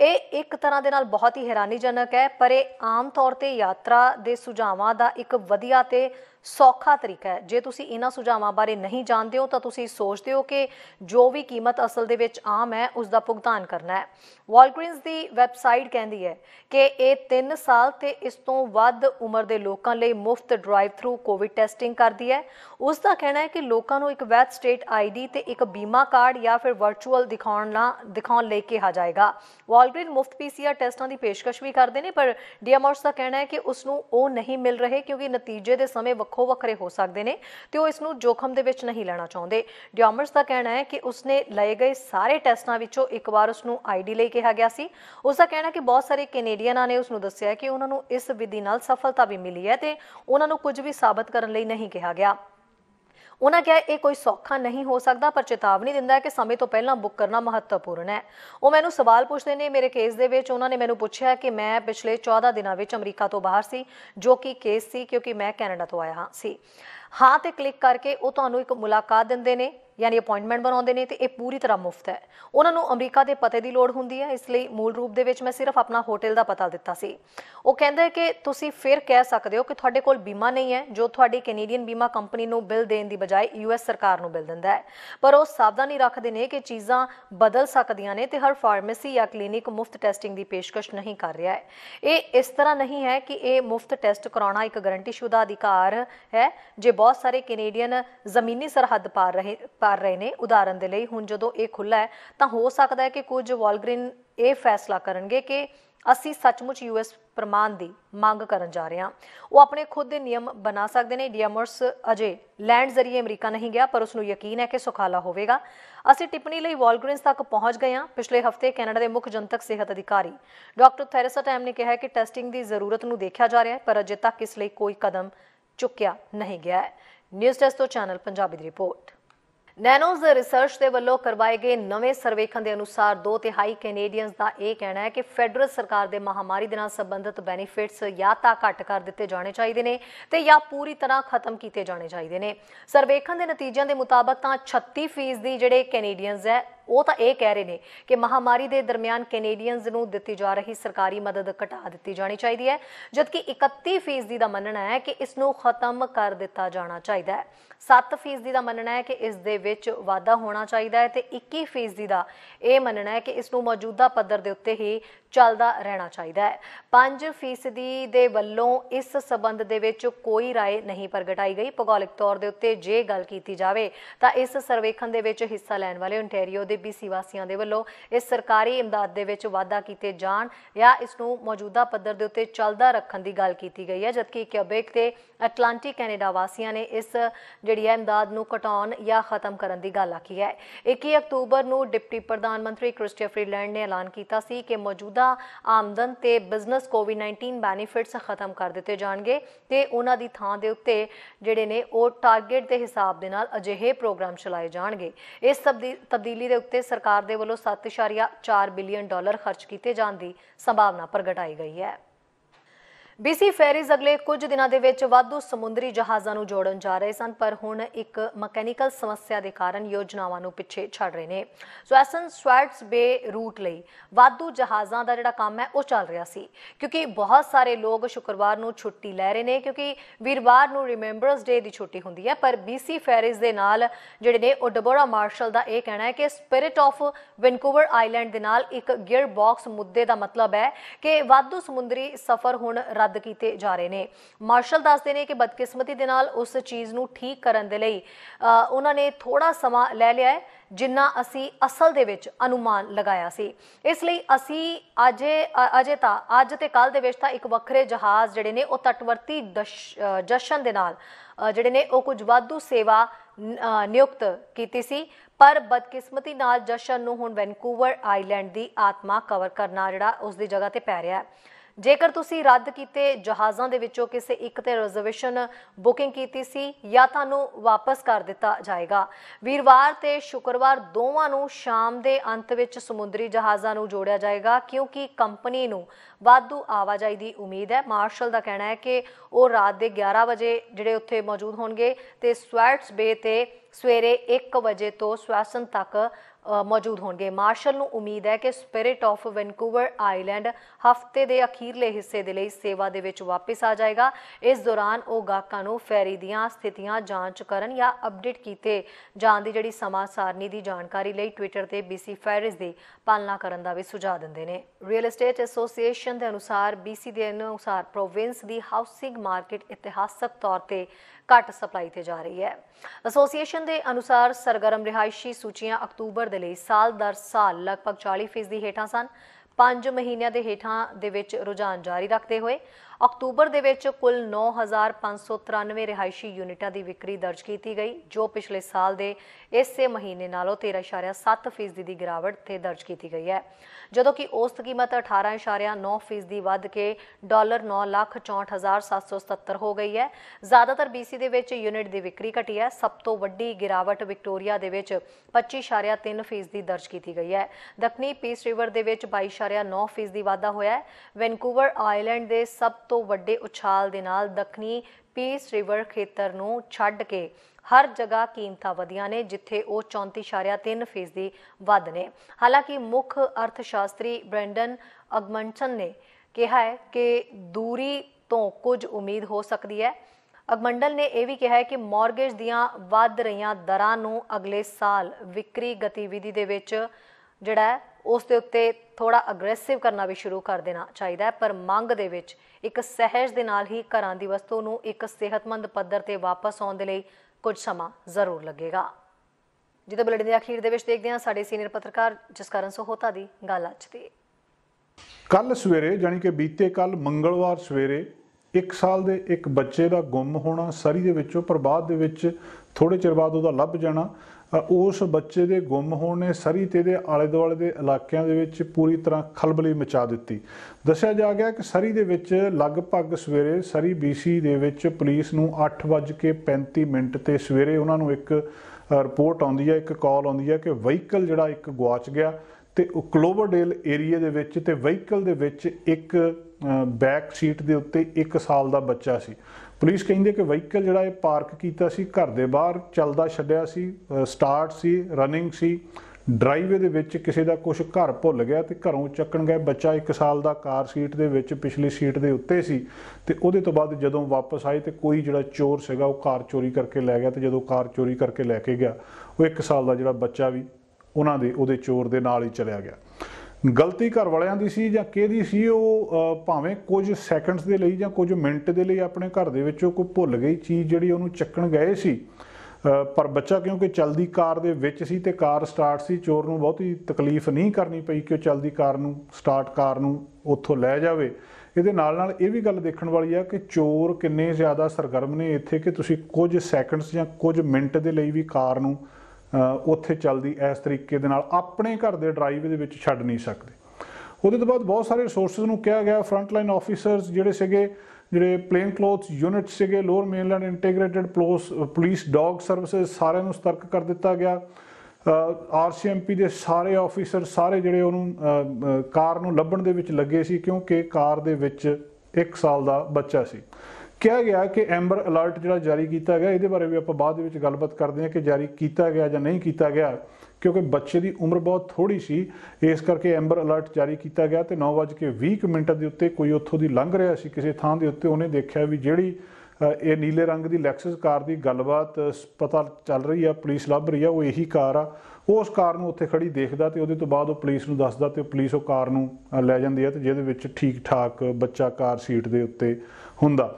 ਇਹ ਇੱਕ ਤਰ੍ਹਾਂ ਦੇ ਨਾਲ ਬਹੁਤ ਹੀ ਹੈਰਾਨੀਜਨਕ ਹੈ ਪਰ ਇਹ ਆਮ ਤੌਰ ਤੇ ਯਾਤਰਾ ਦੇ ਸੁਝਾਵਾਂ ਦਾ ਇੱਕ ਵਧੀਆ ਤੇ ਸੌਖਾ ਤਰੀਕਾ ਹੈ ਜੇ ਤੁਸੀਂ ਇਹਨਾਂ ਸੁਝਾਵਾਂ ਬਾਰੇ ਨਹੀਂ ਜਾਣਦੇ ਹੋ ਤਾਂ ਤੁਸੀਂ ਸੋਚਦੇ ਹੋ ਕਿ ਜੋ ਵੀ ਕੀਮਤ ਅਸਲ ਦੇ ਵਿੱਚ ਆਮ ਹੈ ਉਸ ਦਾ ਭੁਗਤਾਨ ਕਰਨਾ ਹੈ ਵਾਲਗ੍ਰੀਨਸ ਦੀ ਵੈਬਸਾਈਟ ਕਹਿੰਦੀ ਹੈ ਕਿ ਇਹ 3 ਸਾਲ ਤੇ ਇਸ ਤੋਂ ਵੱਧ ਉਮਰ ਦੇ ਲੋਕਾਂ ਲਈ ਮੁਫਤ ਡਰਾਈਵ ਥਰੂ ਕੋਵਿਡ ਟੈਸਟਿੰਗ ਕਰਦੀ ਹੈ ਉਸ ਦਾ ਕਹਿਣਾ ਹੈ ਕਿ ਲੋਕਾਂ ਨੂੰ ਇੱਕ ਵੈਦ ਸਟੇਟ ਆਈਡੀ ਤੇ ਇੱਕ ਬੀਮਾ ਕਾਰਡ ਜਾਂ ਫਿਰ ਵਰਚੁਅਲ ਦਿਖਾਉਣ ਨਾਲ ਦਿਖਾਉਣ ਲੈ ਕੇ ਆ ਜਾਏਗਾ ਵਾਲਗ੍ਰੀਨ ਮੁਫਤ ਪੀਸੀਆਰ ਟੈਸਟਾਂ ਦੀ ਪੇਸ਼ਕਸ਼ ਵੀ ਕਰਦੇ ਨੇ ਪਰ ਡੀਐਮਆਰਸ ਦਾ ਕਹਿਣਾ ਹੈ ਕਿ ਉਸ ਨੂੰ ਉਹ ਨਹੀਂ ਮਿਲ ਰਹੇ ਕਿਉਂਕਿ ਨਤੀਜੇ ਦੇ ਸਮੇਂ ਵੱਖੋ ਵੱਖਰੇ ਹੋ ਸਕਦੇ ਨੇ ਤੇ ਉਹ ਇਸ ਨੂੰ ਜੋਖਮ ਦੇ ਵਿੱਚ ਨਹੀਂ ਲੈਣਾ ਚਾਹੁੰਦੇ ਡਿਓਮਰਸ ਦਾ ਕਹਿਣਾ ਹੈ ਕਿ ਉਸਨੇ ਲਏ ਗਏ ਸਾਰੇ ਟੈਸਟਾਂ ਵਿੱਚੋਂ ਇੱਕ ਵਾਰ ਉਸ ਨੂੰ ਆਈਡੀ ਲਈ ਕਿਹਾ ਗਿਆ ਸੀ ਉਸ ਦਾ ਕਹਿਣਾ ਕਿ ਬਹੁਤ ਸਾਰੇ ਕੈਨੇਡੀਅਨਾਂ ਨੇ ਉਸ ਨੂੰ ਦੱਸਿਆ ਕਿ ਉਹਨਾਂ ਨੂੰ ਇਸ ਵਿਧੀ ਨਾਲ ਸਫਲਤਾ ਵੀ ਮਿਲੀ ਹੈ ਤੇ ਉਹਨਾਂ ਨੂੰ ਕੁਝ ਵੀ ਸਾਬਤ ਕਰਨ ਲਈ ਨਹੀਂ ਕਿਹਾ ਗਿਆ ਉਹਨਾਂ ਕਿਹਾ ਇਹ ਕੋਈ ਸੌਖਾ ਨਹੀਂ ਹੋ ਸਕਦਾ ਪਰ ਚੇਤਾਵਨੀ ਦਿੰਦਾ ਹੈ ਕਿ ਸਮੇਂ ਤੋਂ ਪਹਿਲਾਂ ਬੁੱਕ ਕਰਨਾ ਮਹੱਤਵਪੂਰਨ ਹੈ ਉਹ ਮੈਨੂੰ ਸਵਾਲ ਪੁੱਛਦੇ ਨੇ ਮੇਰੇ ਕੇਸ ਦੇ ਵਿੱਚ ਉਹਨਾਂ ਨੇ ਮੈਨੂੰ ਪੁੱਛਿਆ ਕਿ ਮੈਂ ਪਿਛਲੇ 14 ਦਿਨਾਂ ਵਿੱਚ ਅਮਰੀਕਾ ਤੋਂ ਬਾਹਰ ਸੀ ਜੋ ਕਿ ਕੇਸ ਸੀ ਕਿਉਂਕਿ ਮੈਂ ਕੈਨੇਡਾ ਤੋਂ ਆਇਆ ਹਾਂ ਸੀ ਹਾਂ ਤੇ ਕਲਿੱਕ ਕਰਕੇ ਉਹ ਤੁਹਾਨੂੰ ਇੱਕ ਮੁਲਾਕਾਤ ਦਿੰਦੇ ਨੇ ਯਾਨੀ ਅਪਾਇੰਟਮੈਂਟ ਬਣਾਉਂਦੇ ਨੇ ਤੇ ਇਹ ਪੂਰੀ ਤਰ੍ਹਾਂ ਮੁਫਤ ਹੈ ਉਹਨਾਂ ਨੂੰ ਅਮਰੀਕਾ ਦੇ ਪਤੇ ਦੀ ਲੋੜ ਹੁੰਦੀ ਹੈ ਇਸ ਲਈ ਮੂਲ ਰੂਪ ਦੇ ਵਿੱਚ ਮੈਂ ਸਿਰਫ ਆਪਣਾ ਹੋਟਲ ਦਾ ਪਤਾ ਦਿੱਤਾ ਸੀ ਉਹ ਕਹਿੰਦਾ ਹੈ ਕਿ ਤੁਸੀਂ ਫਿਰ ਕਹਿ ਸਕਦੇ ਹੋ ਕਿ ਤੁਹਾਡੇ ਕੋਲ ਬੀਮਾ ਨਹੀਂ ਹੈ ਜੋ ਤੁਹਾਡੀ ਕੈਨੇਡੀਅਨ ਬੀਮਾ ਕੰਪਨੀ ਨੂੰ ਬਿੱਲ ਦੇਣ ਦੀ ਬਜਾਏ ਯੂਐਸ ਸਰਕਾਰ ਨੂੰ ਬਿੱਲ ਦਿੰਦਾ ਹੈ ਪਰ ਉਹ ਸਾਵਧਾਨੀ ਰੱਖਦੇ ਨੇ ਕਿ ਚੀਜ਼ਾਂ ਬਦਲ ਸਕਦੀਆਂ ਨੇ ਤੇ ਹਰ ਫਾਰਮੇਸੀ ਜਾਂ ਕਲੀਨਿਕ ਮੁਫਤ ਟੈਸਟਿੰਗ ਦੀ ਪੇਸ਼ਕਸ਼ ਨਹੀਂ ਕਰ ਰਿਹਾ ਹੈ ਇਹ ਇਸ ਤਰ੍ਹਾਂ ਨਹੀਂ ਹੈ ਕਿ ਇਹ ਮੁਫਤ ਟੈਸਟ ਕਰਾਉਣਾ ਇੱਕ ਗਾਰੰਟੀਸ਼ੁਦਾ ਅਧਿਕਾਰ ਹੈ ਜੇ ਬਹੁਤ ਸਾਰੇ ਕੈਨੇਡੀਅਨ ਜ਼ਮੀਨੀ ਸਰਹੱਦ ਪਾਰ ਰਹੇ ਕਰ ਰਹੇ ਨੇ ਉਦਾਹਰਨ ਦੇ ਲਈ ਹੁਣ ਜਦੋਂ ਇਹ ਖੁੱਲਾ ਹੈ ਤਾਂ ਹੋ ਸਕਦਾ ਹੈ ਕਿ ਕੁਝ ਵਾਲਗ੍ਰੀਨ ਇਹ ਫੈਸਲਾ ਕਰਨਗੇ ਕਿ ਅਸੀਂ ਸੱਚਮੁੱਚ ਯੂਐਸ ਪ੍ਰਮਾਣ ਦੀ ਮੰਗ ਕਰਨ ਜਾ ਰਹੇ ਹਾਂ ਉਹ ਆਪਣੇ ਖੁਦ ਦੇ ਨਿਯਮ ਬਣਾ ਸਕਦੇ ਨੇ ਡੀਐਮਰਸ ਅਜੇ ਲੈਂਡ ਜ਼ਰੀਏ ਅਮਰੀਕਾ ਨਹੀਂ ਗਿਆ ਪਰ ਉਸ ਨੂੰ ਯਕੀਨ ਹੈ ਕਿ ਸੁਖਾਲਾ ਹੋਵੇਗਾ ਅਸੀਂ ਟਿੱਪਣੀ ਲਈ ਵਾਲਗ੍ਰੀਨਸ ਤੱਕ ਪਹੁੰਚ ਗਏ ਹਾਂ ਪਿਛਲੇ ਹਫਤੇ ਕੈਨੇਡਾ ਦੇ ਮੁੱਖ ਜਨਤਕ ਸਿਹਤ ਅਧਿਕਾਰੀ ਡਾਕਟਰ ਥੈਰੇਸਾ ਟਾਈਮ ਨੇ ਕਿਹਾ ਕਿ ਟੈਸਟਿੰਗ ਦੀ ਜ਼ਰੂਰਤ ਨੂੰ ਦੇਖਿਆ ਜਾ ਰਿਹਾ ਹੈ ਪਰ ਅਜੇ ਤੱਕ ਇਸ ਲਈ ਕੋਈ ਕਦਮ ਚੁੱਕਿਆ ਨਹੀਂ ਗਿਆ ਹੈ ਨਿਊਜ਼ ਡੈਸਕ ਤੋਂ ਚੈਨਲ ਪੰਜਾਬੀ ਦੀ ਰਿਪੋਰਟ ਨੈਨੋਜ਼ ਦੇ ਰਿਸਰਚ ਦੇ ਵੱਲੋਂ ਕਰਵਾਏ ਗਏ ਨਵੇਂ ਸਰਵੇਖਣ ਦੇ ਅਨੁਸਾਰ 2 ਤਿਹਾਈ ਕੈਨੇਡੀਅਨਸ ਦਾ ਇਹ ਕਹਿਣਾ ਹੈ ਕਿ ਫੈਡਰਲ ਸਰਕਾਰ ਦੇ ਮਹਾਮਾਰੀ ਦੇ ਨਾਲ ਸੰਬੰਧਿਤ ਬੈਨੀਫਿਟਸ ਜਾਂ ਤਾਂ ਘੱਟ ਕਰ ਦਿੱਤੇ ਜਾਣੇ ਚਾਹੀਦੇ ਨੇ ਤੇ ਜਾਂ ਪੂਰੀ ਤਰ੍ਹਾਂ ਖਤਮ ਕੀਤੇ ਜਾਣੇ ਚਾਹੀਦੇ ਨੇ ਸਰਵੇਖਣ ਦੇ ਨਤੀਜਿਆਂ ਦੇ ਮੁਤਾਬਕ ਤਾਂ 36% ਦੀ ਜਿਹੜੇ ਕੈਨੇਡੀਅਨਸ ਹੈ ਉਹ ਤਾਂ ਇਹ ਕਹਿ ਰਹੇ ਨੇ ਕਿ ਮਹਾਮਾਰੀ ਦੇ ਦਰਮਿਆਨ ਕੈਨੇਡੀਅਨਜ਼ ਨੂੰ ਦਿੱਤੀ ਜਾ ਰਹੀ ਸਰਕਾਰੀ ਮਦਦ ਘਟਾ ਦਿੱਤੀ ਜਾਣੀ ਚਾਹੀਦੀ ਹੈ ਜਦਕਿ 31% ਦਾ ਮੰਨਣਾ ਹੈ ਕਿ ਇਸ ਨੂੰ ਖਤਮ ਕਰ ਦਿੱਤਾ ਜਾਣਾ ਚਾਹੀਦਾ ਹੈ 7% ਦਾ ਮੰਨਣਾ ਹੈ ਕਿ ਇਸ ਦੇ ਵਿੱਚ ਵਾਧਾ ਹੋਣਾ ਚਾਹੀਦਾ ਹੈ ਤੇ 21% ਦਾ ਇਹ ਮੰਨਣਾ ਹੈ ਕਿ ਇਸ ਨੂੰ ਮੌਜੂਦਾ ਪੱਧਰ ਦੇ ਉੱਤੇ ਹੀ ਚੱਲਦਾ ਰਹਿਣਾ ਚਾਹੀਦਾ ਹੈ 5% ਦੇ ਵੱਲੋਂ ਇਸ ਸਬੰਧ ਦੇ ਵਿੱਚ ਕੋਈ رائے ਨਹੀਂ ਪ੍ਰਗਟਾਈ ਗਈ ਭੂਗੋਲਿਕ ਤੌਰ ਦੇ ਉੱਤੇ ਜੇ ਗੱਲ ਕੀਤੀ ਜਾਵੇ ਤਾਂ ਇਸ ਸਰਵੇਖਣ ਦੇ ਵਿੱਚ ਹਿੱਸਾ ਲੈਣ ਵਾਲੇ ਓਨਟਾਰੀਓ ਦੇ ਬੀਬੀਸੀ ਵਾਸੀਆਂ ਦੇ ਵੱਲੋਂ ਇਸ ਸਰਕਾਰੀ ਇਮਦਾਦ ਦੇ ਵਿੱਚ ਵਾਅਦਾ ਕੀਤੇ ਜਾਣ ਜਾਂ ਇਸ ਨੂੰ ਮੌਜੂਦਾ ਪੱਧਰ ਦੇ ਉੱਤੇ ਚੱਲਦਾ ਰੱਖਣ ਦੀ ਗੱਲ ਕੀਤੀ ਗਈ ਹੈ ਜਦਕਿ ਕਿਊਬੇਕ ਤੇ ਅਟਲਾਂਟਿਕ ਕੈਨੇਡਾ ਵਾਸੀਆਂ ਨੇ ਇਸ ਜਿਹੜੀ ਹੈ ਇਮਦਾਦ ਨੂੰ ਘਟਾਉਣ ਜਾਂ ਖਤਮ ਕਰਨ ਦੀ ਗੱਲ ਆਖੀ ਹੈ 21 ਅਕਤੂਬਰ ਨੂੰ ਡਿਪਟੀ ਪ੍ਰਧਾਨ ਮੰਤਰੀ ਕ੍ਰਿਸਟੀਆ ਫਰੀਲੈਂਡ ਨੇ ਐਲਾਨ ਕੀਤਾ ਸੀ ਕਿ ਮੌਜੂਦਾ ਆਮਦਨ ਤੇ ਬਿਜ਼ਨਸ ਕੋਵਿਡ-19 ਬੈਨੀਫਿਟਸ ਖਤਮ ਕਰ ਦਿੱਤੇ ਜਾਣਗੇ ਤੇ ਉਹਨਾਂ ਦੀ ਥਾਂ ਦੇ ਉੱਤੇ ਜਿਹੜੇ ਨੇ ਉਹ ਟਾਰਗੇਟ ਦੇ ਹਿਸਾਬ ਦੇ ਨਾਲ ਅਜਿਹੇ ਪ੍ਰੋਗਰਾਮ ਚਲਾਏ ਜਾਣਗੇ ਇਸ ਤਬਦੀਲੀ ਦੇ ਉੱਤੇ ਸਰਕਾਰ ਦੇ ਵੱਲੋਂ 7.4 ਬਿਲੀਅਨ ਡਾਲਰ ਖਰਚ ਕੀਤੇ ਜਾਣ ਦੀ ਸੰਭਾਵਨਾ ਪ੍ਰਗਟਾਈ ਗਈ ਹੈ BC ਫੈਰੀਜ਼ ਅਗਲੇ ਕੁਝ ਦਿਨਾਂ ਦੇ ਵਿੱਚ ਵਾਧੂ ਸਮੁੰਦਰੀ ਜਹਾਜ਼ਾਂ ਨੂੰ ਜੋੜਨ ਜਾ ਰਹੇ ਸਨ ਪਰ ਹੁਣ ਇੱਕ ਮਕੈਨੀਕਲ ਸਮੱਸਿਆ ਦੇ ਕਾਰਨ ਯੋਜਨਾਵਾਂ ਨੂੰ ਪਿੱਛੇ ਛੱਡ ਰਹੇ ਨੇ ਸੋ ਐਸਨ ਸਵਾਰਟਸ ਬੇ ਰੂਟ ਲਈ ਵਾਧੂ ਜਹਾਜ਼ਾਂ ਦਾ ਜਿਹੜਾ ਕੰਮ ਹੈ ਉਹ ਚੱਲ ਰਿਹਾ ਸੀ ਕਿਉਂਕਿ ਬਹੁਤ ਸਾਰੇ ਲੋਕ ਸ਼ੁੱਕਰਵਾਰ ਨੂੰ ਛੁੱਟੀ ਲੈ ਰਹੇ ਨੇ ਕਿਉਂਕਿ ਵੀਰਵਾਰ ਨੂੰ ਰਿਮੈਂਬਰਸ ਡੇ ਦੀ ਛੁੱਟੀ ਹੁੰਦੀ ਹੈ ਪਰ BC ਫੈਰੀਜ਼ ਦੇ ਨਾਲ ਜਿਹੜੇ ਨੇ ਉਹ ਡਬੋਰਾ ਮਾਰਸ਼ਲ ਦਾ ਇਹ ਕਹਿਣਾ ਹੈ ਕਿ ਸਪਿਰਿਟ ਆਫ ਵੈਂਕੂਵਰ ਆਈਲੈਂਡ ਦੇ ਨਾਲ ਇੱਕ ਗੇਅਰ ਬਾਕਸ ਮੁੱਦੇ ਦਾ ਮਤਲਬ ਹੈ ਕਿ ਵਾਧੂ ਸਮੁੰਦਰੀ ਸਫ਼ਰ ਹੁਣ ਰੱਦ ਕੀਤੇ ਜਾ ਰਹੇ ਨੇ ਮਾਰਸ਼ਲ ਦੱਸਦੇ ਨੇ ਕਿ ਬਦਕਿਸਮਤੀ ਦੇ ਨਾਲ ਉਸ ਚੀਜ਼ ਨੂੰ ਠੀਕ ਕਰਨ ਦੇ ਲਈ ਉਹਨਾਂ ਨੇ ਥੋੜਾ ਸਮਾਂ ਲੈ ਲਿਆ ਹੈ ਜਿੰਨਾ ਅਸੀਂ ਅਸਲ ਦੇ ਵਿੱਚ ਅਨੁਮਾਨ ਲਗਾਇਆ ਸੀ ਇਸ ਲਈ ਅਸੀਂ ਅਜੇ ਅਜੇ ਤਾਂ ਅੱਜ ਤੇ ਕੱਲ ਦੇ ਵਿੱਚ ਤਾਂ ਇੱਕ ਵੱਖਰੇ ਜਹਾਜ਼ ਜਿਹੜੇ ਨੇ ਉਹ ਤਟਵਰਤੀ ਜਸ਼ਨ ਦੇ ਨਾਲ ਜਿਹੜੇ ਨੇ ਉਹ ਕੁਝ ਵਾਧੂ ਸੇਵਾ ਨਿਯੁਕਤ ਕੀਤੀ ਸੀ ਪਰ ਬਦਕਿਸਮਤੀ ਨਾਲ ਜਸ਼ਨ ਨੂੰ ਹੁਣ ਵੈਨਕੂਵਰ ਆਈਲੈਂਡ ਦੀ ਆਤਮਾ ਕਵਰ ਕਰਨਾ ਜਿਹੜਾ ਉਸ ਦੀ ਜਗ੍ਹਾ ਤੇ ਪੈ ਰਿਹਾ ਹੈ ਜੇਕਰ ਤੁਸੀਂ ਰੱਦ ਕੀਤੇ ਜਹਾਜ਼ਾਂ ਦੇ ਵਿੱਚੋਂ ਕਿਸੇ ਇੱਕ ਤੇ ਰਿਜ਼ਰਵੇਸ਼ਨ ਬੁਕਿੰਗ ਕੀਤੀ ਸੀ ਜਾਂ ਤੁਹਾਨੂੰ ਵਾਪਸ ਕਰ ਦਿੱਤਾ ਜਾਏਗਾ ਵੀਰਵਾਰ ਤੇ ਸ਼ੁੱਕਰਵਾਰ ਦੋਵਾਂ ਨੂੰ ਸ਼ਾਮ ਦੇ ਅੰਤ ਵਿੱਚ ਸਮੁੰਦਰੀ ਜਹਾਜ਼ਾਂ ਨੂੰ ਜੋੜਿਆ ਜਾਏਗਾ ਕਿਉਂਕਿ ਕੰਪਨੀ ਨੂੰ ਵਾਧੂ ਆਵਾਜਾਈ ਦੀ ਉਮੀਦ ਹੈ ਮਾਰਸ਼ਲ ਦਾ ਕਹਿਣਾ ਹੈ ਕਿ ਉਹ ਰਾਤ ਦੇ 11 ਵਜੇ ਜਿਹੜੇ ਉੱਥੇ ਮੌਜੂਦ ਹੋਣਗੇ ਤੇ ਸਵੈਟਸ ਬੇ ਤੇ ਸਵੇਰੇ 1 ਵਜੇ ਤੋਂ ਸਵਾਸਨ ਤੱਕ ਮੌਜੂਦ ਹੋਣਗੇ ਮਾਰਸ਼ਲ ਨੂੰ ਉਮੀਦ ਹੈ ਕਿ ਸਪਿਰਿਟ ਆਫ ਵੈਨਕੂਵਰ ਆਈਲੈਂਡ ਹਫਤੇ ਦੇ ਅਖੀਰਲੇ ਹਿੱਸੇ ਦੇ ਲਈ ਸੇਵਾ ਦੇ ਵਿੱਚ ਵਾਪਸ ਆ ਜਾਏਗਾ ਇਸ ਦੌਰਾਨ ਉਹ ਗਾਹਕਾਂ ਨੂੰ ਫੈਰੀ ਦੀਆਂ ਸਥਿਤੀਆਂ ਜਾਂਚ ਕਰਨ ਜਾਂ ਅਪਡੇਟ ਕੀਤੇ ਜਾਣ ਦੀ ਜਿਹੜੀ ਸਮਾਂ ਸਾਰਨੀ ਦੀ ਜਾਣਕਾਰੀ ਲਈ ਟਵਿੱਟਰ ਤੇ BC ਫੈਰਿਸ ਦੀ ਪਾਲਣਾ ਕਰਨ ਦਾ ਵੀ ਸੁਝਾਅ ਦਿੰਦੇ ਨੇ ਰੀਅਲ ਏਸਟੇਟ ਐਸੋਸੀਏਸ਼ਨ ਦੇ ਅਨੁਸਾਰ BC ਦੇ ਅਨੁਸਾਰ ਪ੍ਰੋਵਿੰਸ ਦੀ ਹਾਊਸਿੰਗ ਮਾਰਕੀਟ ਇਤਿਹਾਸਕ ਤੌਰ ਤੇ ਘੱਟ ਸਪਲਾਈ ਤੇ ਜਾ ਰਹੀ ਹੈ ਐਸੋਸੀਏਸ਼ਨ ਦੇ ਅਨੁਸਾਰ ਸਰਗਰਮ ਰਿਹਾਇਸ਼ੀ ਸੂਚੀਆਂ ਅਕਤੂਬਰ ਦੇ ਲਈ ਸਾਲ ਦਰ ਸਾਲ ਲਗਭਗ 40% ਹੇਠਾਂ ਸਨ 5 ਮਹੀਨਿਆਂ ਦੇ ਹੇਠਾਂ ਦੇ ਵਿੱਚ ਰੁਝਾਨ ਜਾਰੀ ਰੱਖਦੇ ਹੋਏ ਅਕਤੂਬਰ ਦੇ ਵਿੱਚ ਕੁੱਲ 9593 ਰਿਹਾਇਸ਼ੀ ਯੂਨਿਟਾਂ ਦੀ ਵਿਕਰੀ ਦਰਜ ਕੀਤੀ ਗਈ ਜੋ ਪਿਛਲੇ ਸਾਲ ਦੇ ਇਸੇ ਮਹੀਨੇ ਨਾਲੋਂ 13.7% ਦੀ ਗਿਰਾਵਟ ਤੇ ਦਰਜ ਕੀਤੀ ਗਈ ਹੈ ਜਦੋਂ ਕਿ ਔਸਤ ਕੀਮਤ 18.9% ਦੀ ਵੱਧ ਕੇ ਡਾਲਰ 964777 ਹੋ ਗਈ ਹੈ ਜ਼ਿਆਦਾਤਰ BC ਦੇ ਵਿੱਚ ਯੂਨਿਟ ਦੀ ਵਿਕਰੀ ਘਟੀ ਹੈ ਸਭ ਤੋਂ ਵੱਡੀ ਗਿਰਾਵਟ ਵਿਕਟੋਰੀਆ ਦੇ ਵਿੱਚ 25.3% ਦੀ ਦਰਜ ਕੀਤੀ ਗਈ ਹੈ ਦੱਖਣੀ ਪੀਸ ਰਿਵਰ ਦੇ ਵਿੱਚ 22.9% ਦੀ ਵਾਧਾ ਹੋਇਆ ਹੈ ਵੈਨਕੂਵਰ ਆਇਲੈਂਡ ਦੇ ਸਭ ਤੋਂ ਵੱਡੇ ਉਛਾਲ ਦੇ ਨਾਲ ਦੱਖਣੀ ਪੀਸ ਰਿਵਰ ਖੇਤਰ ਨੂੰ ਛੱਡ ਕੇ ਹਰ ਜਗ੍ਹਾ ਕੀਮਤਾਂ ਵਧੀਆਂ ਨੇ ਜਿੱਥੇ ਉਹ 34.3% ਦੀ ਵਾਧ ਨੇ ਹਾਲਾਂਕਿ ਮੁੱਖ ਅਰਥਸ਼ਾਸਤਰੀ ਬ੍ਰੈਂਡਨ ਅਗਮੰਚਨ ਨੇ ਕਿਹਾ ਹੈ ਕਿ ਦੂਰੀ ਤੋਂ ਕੁਝ ਉਮੀਦ ਹੋ ਸਕਦੀ ਹੈ ਅਗਮੰਡਲ ਨੇ ਇਹ ਵੀ ਕਿਹਾ ਹੈ ਕਿ ਮਾਰਗੇਜ ਦੀਆਂ ਵੱਧ ਰਹੀਆਂ ਦਰਾਂ ਨੂੰ ਅਗਲੇ ਸਾਲ ਵਿਕਰੀ ਗਤੀਵਿਧੀ ਦੇ ਵਿੱਚ ਜਿਹੜਾ ਉਸ ਦੇ ਉੱਤੇ ਥੋੜਾ ਅਗਰੈਸਿਵ ਕਰਨਾ ਵੀ ਸ਼ੁਰੂ ਕਰ ਦੇਣਾ ਚਾਹੀਦਾ ਹੈ ਪਰ ਮੰਗ ਦੇ ਵਿੱਚ ਇੱਕ ਸਹਿਜ ਦੇ ਨਾਲ ਹੀ ਘਰਾਂ ਦੀ ਵਸਤੂ ਨੂੰ ਇੱਕ ਸਿਹਤਮੰਦ ਪੱਧਰ ਤੇ ਵਾਪਸ ਆਉਣ ਦੇ ਲਈ ਕੁਝ ਸਮਾਂ ਜ਼ਰੂਰ ਲੱਗੇਗਾ ਜਿੱਦਾਂ ਬੁਲੇਟਿਨ ਦੇ ਅਖੀਰ ਦੇ ਵਿੱਚ ਦੇਖਦੇ ਹਾਂ ਸਾਡੇ ਸੀਨੀਅਰ ਪੱਤਰਕਾਰ ਜਸਕਰਨ ਸੋਹਤਾ ਦੀ ਗੱਲ ਅੱਜ ਦੀ ਕੱਲ ਸਵੇਰੇ ਜਾਨੀ ਕਿ ਬੀਤੇ ਕੱਲ ਮੰਗਲਵਾਰ ਸਵੇਰੇ 1 ਸਾਲ ਦੇ ਇੱਕ ਬੱਚੇ ਦਾ ਗੁੰਮ ਹੋਣਾ ਸਰੀ ਦੇ ਵਿੱਚੋਂ ਪਰ ਬਾਅਦ ਦੇ ਵਿੱਚ ਥੋੜੇ ਚਿਰ ਬਾਅਦ ਉਹਦਾ ਲੱਭ ਜਾਣਾ ਉਸ ਬੱਚੇ ਦੇ ਗੁੰਮ ਹੋਣ ਨੇ ਸਰੀ ਤੇ ਦੇ ਆਲੇ ਦੁਆਲੇ ਦੇ ਇਲਾਕਿਆਂ ਦੇ ਵਿੱਚ ਪੂਰੀ ਤਰ੍ਹਾਂ ਖਲਬਲੀ ਮਚਾ ਦਿੱਤੀ ਦੱਸਿਆ ਜਾ ਗਿਆ ਕਿ ਸਰੀ ਦੇ ਵਿੱਚ ਲਗਭਗ ਸਵੇਰੇ ਸਰੀ ਬੀਸੀ ਦੇ ਵਿੱਚ ਪੁਲਿਸ ਨੂੰ 8:35 ਮਿੰਟ ਤੇ ਸਵੇਰੇ ਉਹਨਾਂ ਨੂੰ ਇੱਕ ਰਿਪੋਰਟ ਆਉਂਦੀ ਹੈ ਇੱਕ ਕਾਲ ਆਉਂਦੀ ਹੈ ਕਿ ਵਹੀਕਲ ਜਿਹੜਾ ਇੱਕ ਗਵਾਚ ਗਿਆ ਤੇ ਉਹ ਕਲੋਵਰਡੇਲ ਏਰੀਆ ਦੇ ਵਿੱਚ ਤੇ ਵਹੀਕਲ ਦੇ ਵਿੱਚ ਇੱਕ ਬੈਕ ਸੀਟ ਦੇ ਉੱਤੇ 1 ਸਾਲ ਦਾ ਬੱਚਾ ਸੀ ਪੁਲਿਸ ਕਹਿੰਦੇ ਕਿ ਵਹੀਕਲ ਜਿਹੜਾ ਇਹ ਪਾਰਕ ਕੀਤਾ ਸੀ ਘਰ ਦੇ ਬਾਹਰ ਚੱਲਦਾ ਛੱਡਿਆ ਸੀ ਸਟਾਰਟ ਸੀ ਰਨਿੰਗ ਸੀ ਡਰਾਈਵੇ ਦੇ ਵਿੱਚ ਕਿਸੇ ਦਾ ਕੁਝ ਘਰ ਭੁੱਲ ਗਿਆ ਤੇ ਘਰੋਂ ਚੱਕਣ ਗਏ ਬੱਚਾ 1 ਸਾਲ ਦਾ ਕਾਰ ਸੀਟ ਦੇ ਵਿੱਚ ਪਿਛਲੀ ਸੀਟ ਦੇ ਉੱਤੇ ਸੀ ਤੇ ਉਹਦੇ ਤੋਂ ਬਾਅਦ ਜਦੋਂ ਵਾਪਸ ਆਏ ਤੇ ਕੋਈ ਜਿਹੜਾ ਚੋਰ ਸੀਗਾ ਉਹ ਕਾਰ ਚੋਰੀ ਕਰਕੇ ਲੈ ਗਿਆ ਤੇ ਜਦੋਂ ਕਾਰ ਚੋਰੀ ਕਰਕੇ ਲੈ ਕੇ ਗਿਆ ਉਹ 1 ਸਾਲ ਦਾ ਜਿਹੜਾ ਬੱਚਾ ਵੀ ਉਹਨਾਂ ਦੇ ਉਹਦੇ ਚੋਰ ਦੇ ਨਾਲ ਹੀ ਚਲਿਆ ਗਿਆ ਗਲਤੀ ਘਰ ਵਾਲਿਆਂ ਦੀ ਸੀ ਜਾਂ ਕਿਹਦੀ ਸੀ ਉਹ ਭਾਵੇਂ ਕੁਝ ਸੈਕਿੰਡਸ ਦੇ ਲਈ ਜਾਂ ਕੁਝ ਮਿੰਟ ਦੇ ਲਈ ਆਪਣੇ ਘਰ ਦੇ ਵਿੱਚੋਂ ਕੋਈ ਭੁੱਲ ਗਈ ਚੀਜ਼ ਜਿਹੜੀ ਉਹਨੂੰ ਚੱਕਣ ਗਏ ਸੀ ਪਰ ਬੱਚਾ ਕਿਉਂਕਿ ਚਲਦੀ ਕਾਰ ਦੇ ਵਿੱਚ ਸੀ ਤੇ ਕਾਰ ਸਟਾਰਟ ਸੀ ਚੋਰ ਨੂੰ ਬਹੁਤੀ ਤਕਲੀਫ ਨਹੀਂ ਕਰਨੀ ਪਈ ਕਿ ਉਹ ਚਲਦੀ ਕਾਰ ਨੂੰ ਸਟਾਰਟ ਕਾਰ ਨੂੰ ਉੱਥੋਂ ਲੈ ਜਾਵੇ ਇਹਦੇ ਨਾਲ ਨਾਲ ਇਹ ਵੀ ਗੱਲ ਦੇਖਣ ਵਾਲੀ ਆ ਕਿ ਚੋਰ ਕਿੰਨੇ ਜ਼ਿਆਦਾ ਸਰਗਰਮ ਨੇ ਇੱਥੇ ਕਿ ਤੁਸੀਂ ਕੁਝ ਸੈਕਿੰਡਸ ਜਾਂ ਕੁਝ ਮਿੰਟ ਦੇ ਲਈ ਵੀ ਕਾਰ ਨੂੰ ਉੱਥੇ ਚੱਲਦੀ ਇਸ ਤਰੀਕੇ ਦੇ ਨਾਲ ਆਪਣੇ ਘਰ ਦੇ ਡਰਾਈਵ ਦੇ ਵਿੱਚ ਛੱਡ ਨਹੀਂ ਸਕਦੇ ਉਹਦੇ ਤੋਂ ਬਾਅਦ ਬਹੁਤ ਸਾਰੇ ਰਿਸੋਰਸਸ ਨੂੰ ਕਿਹਾ ਗਿਆ ਫਰੰਟ ਲਾਈਨ ਆਫੀਸਰਸ ਜਿਹੜੇ ਸੀਗੇ ਜਿਹੜੇ ਪਲੇਨ ਕਲੋਥਸ ਯੂਨਿਟ ਸੀਗੇ lower mainland integrated police dog services ਸਾਰਿਆਂ ਨੂੰ ਸਤਰਕ ਕਰ ਦਿੱਤਾ ਗਿਆ ਆਰਸੀਐਮਪੀ ਦੇ ਸਾਰੇ ਆਫੀਸਰ ਸਾਰੇ ਜਿਹੜੇ ਉਹਨੂੰ ਕਾਰ ਨੂੰ ਲੱਭਣ ਦੇ ਵਿੱਚ ਲੱਗੇ ਸੀ ਕਿਉਂਕਿ ਕਾਰ ਦੇ ਵਿੱਚ 1 ਸਾਲ ਦਾ ਬੱਚਾ ਸੀ ਕਿਹਾ ਗਿਆ ਕਿ ਐਂਬਰ ਅਲਰਟ ਜਿਹੜਾ ਜਾਰੀ ਕੀਤਾ ਗਿਆ ਇਹਦੇ ਬਾਰੇ ਵੀ ਆਪਾਂ ਬਾਅਦ ਵਿੱਚ ਗੱਲਬਾਤ ਕਰਦੇ ਹਾਂ ਕਿ ਜਾਰੀ ਕੀਤਾ ਗਿਆ ਜਾਂ ਨਹੀਂ ਕੀਤਾ ਗਿਆ ਕਿਉਂਕਿ ਬੱਚੇ ਦੀ ਉਮਰ ਬਹੁਤ ਥੋੜੀ ਸੀ ਇਸ ਕਰਕੇ ਐਂਬਰ ਅਲਰਟ ਜਾਰੀ ਕੀਤਾ ਗਿਆ ਤੇ 9:20 ਮਿੰਟ ਦੇ ਉੱਤੇ ਕੋਈ ਉੱਥੋਂ ਦੀ ਲੰਘ ਰਿਹਾ ਸੀ ਕਿਸੇ ਥਾਂ ਦੇ ਉੱਤੇ ਉਹਨੇ ਦੇਖਿਆ ਵੀ ਜਿਹੜੀ ਇਹ ਨੀਲੇ ਰੰਗ ਦੀ ਲੈਕਸਸ ਕਾਰ ਦੀ ਗੱਲਬਾਤ ਪਤਾ ਚੱਲ ਰਹੀ ਆ ਪੁਲਿਸ ਲੱਭ ਰਹੀ ਆ ਉਹ ਇਹੀ ਕਾਰ ਆ ਉਸ ਕਾਰ ਨੂੰ ਉੱਥੇ ਖੜੀ ਦੇਖਦਾ ਤੇ ਉਹਦੇ ਤੋਂ ਬਾਅਦ ਉਹ ਪੁਲਿਸ ਨੂੰ ਦੱਸਦਾ ਤੇ ਪੁਲਿਸ ਉਹ ਕਾਰ ਨੂੰ ਲੈ ਜਾਂਦੀ ਆ ਤੇ ਜਿਹਦੇ ਵਿੱਚ ਠੀਕ ਠਾਕ ਬੱਚਾ ਕਾਰ ਸੀਟ ਦੇ ਉੱਤੇ ਹੁੰਦਾ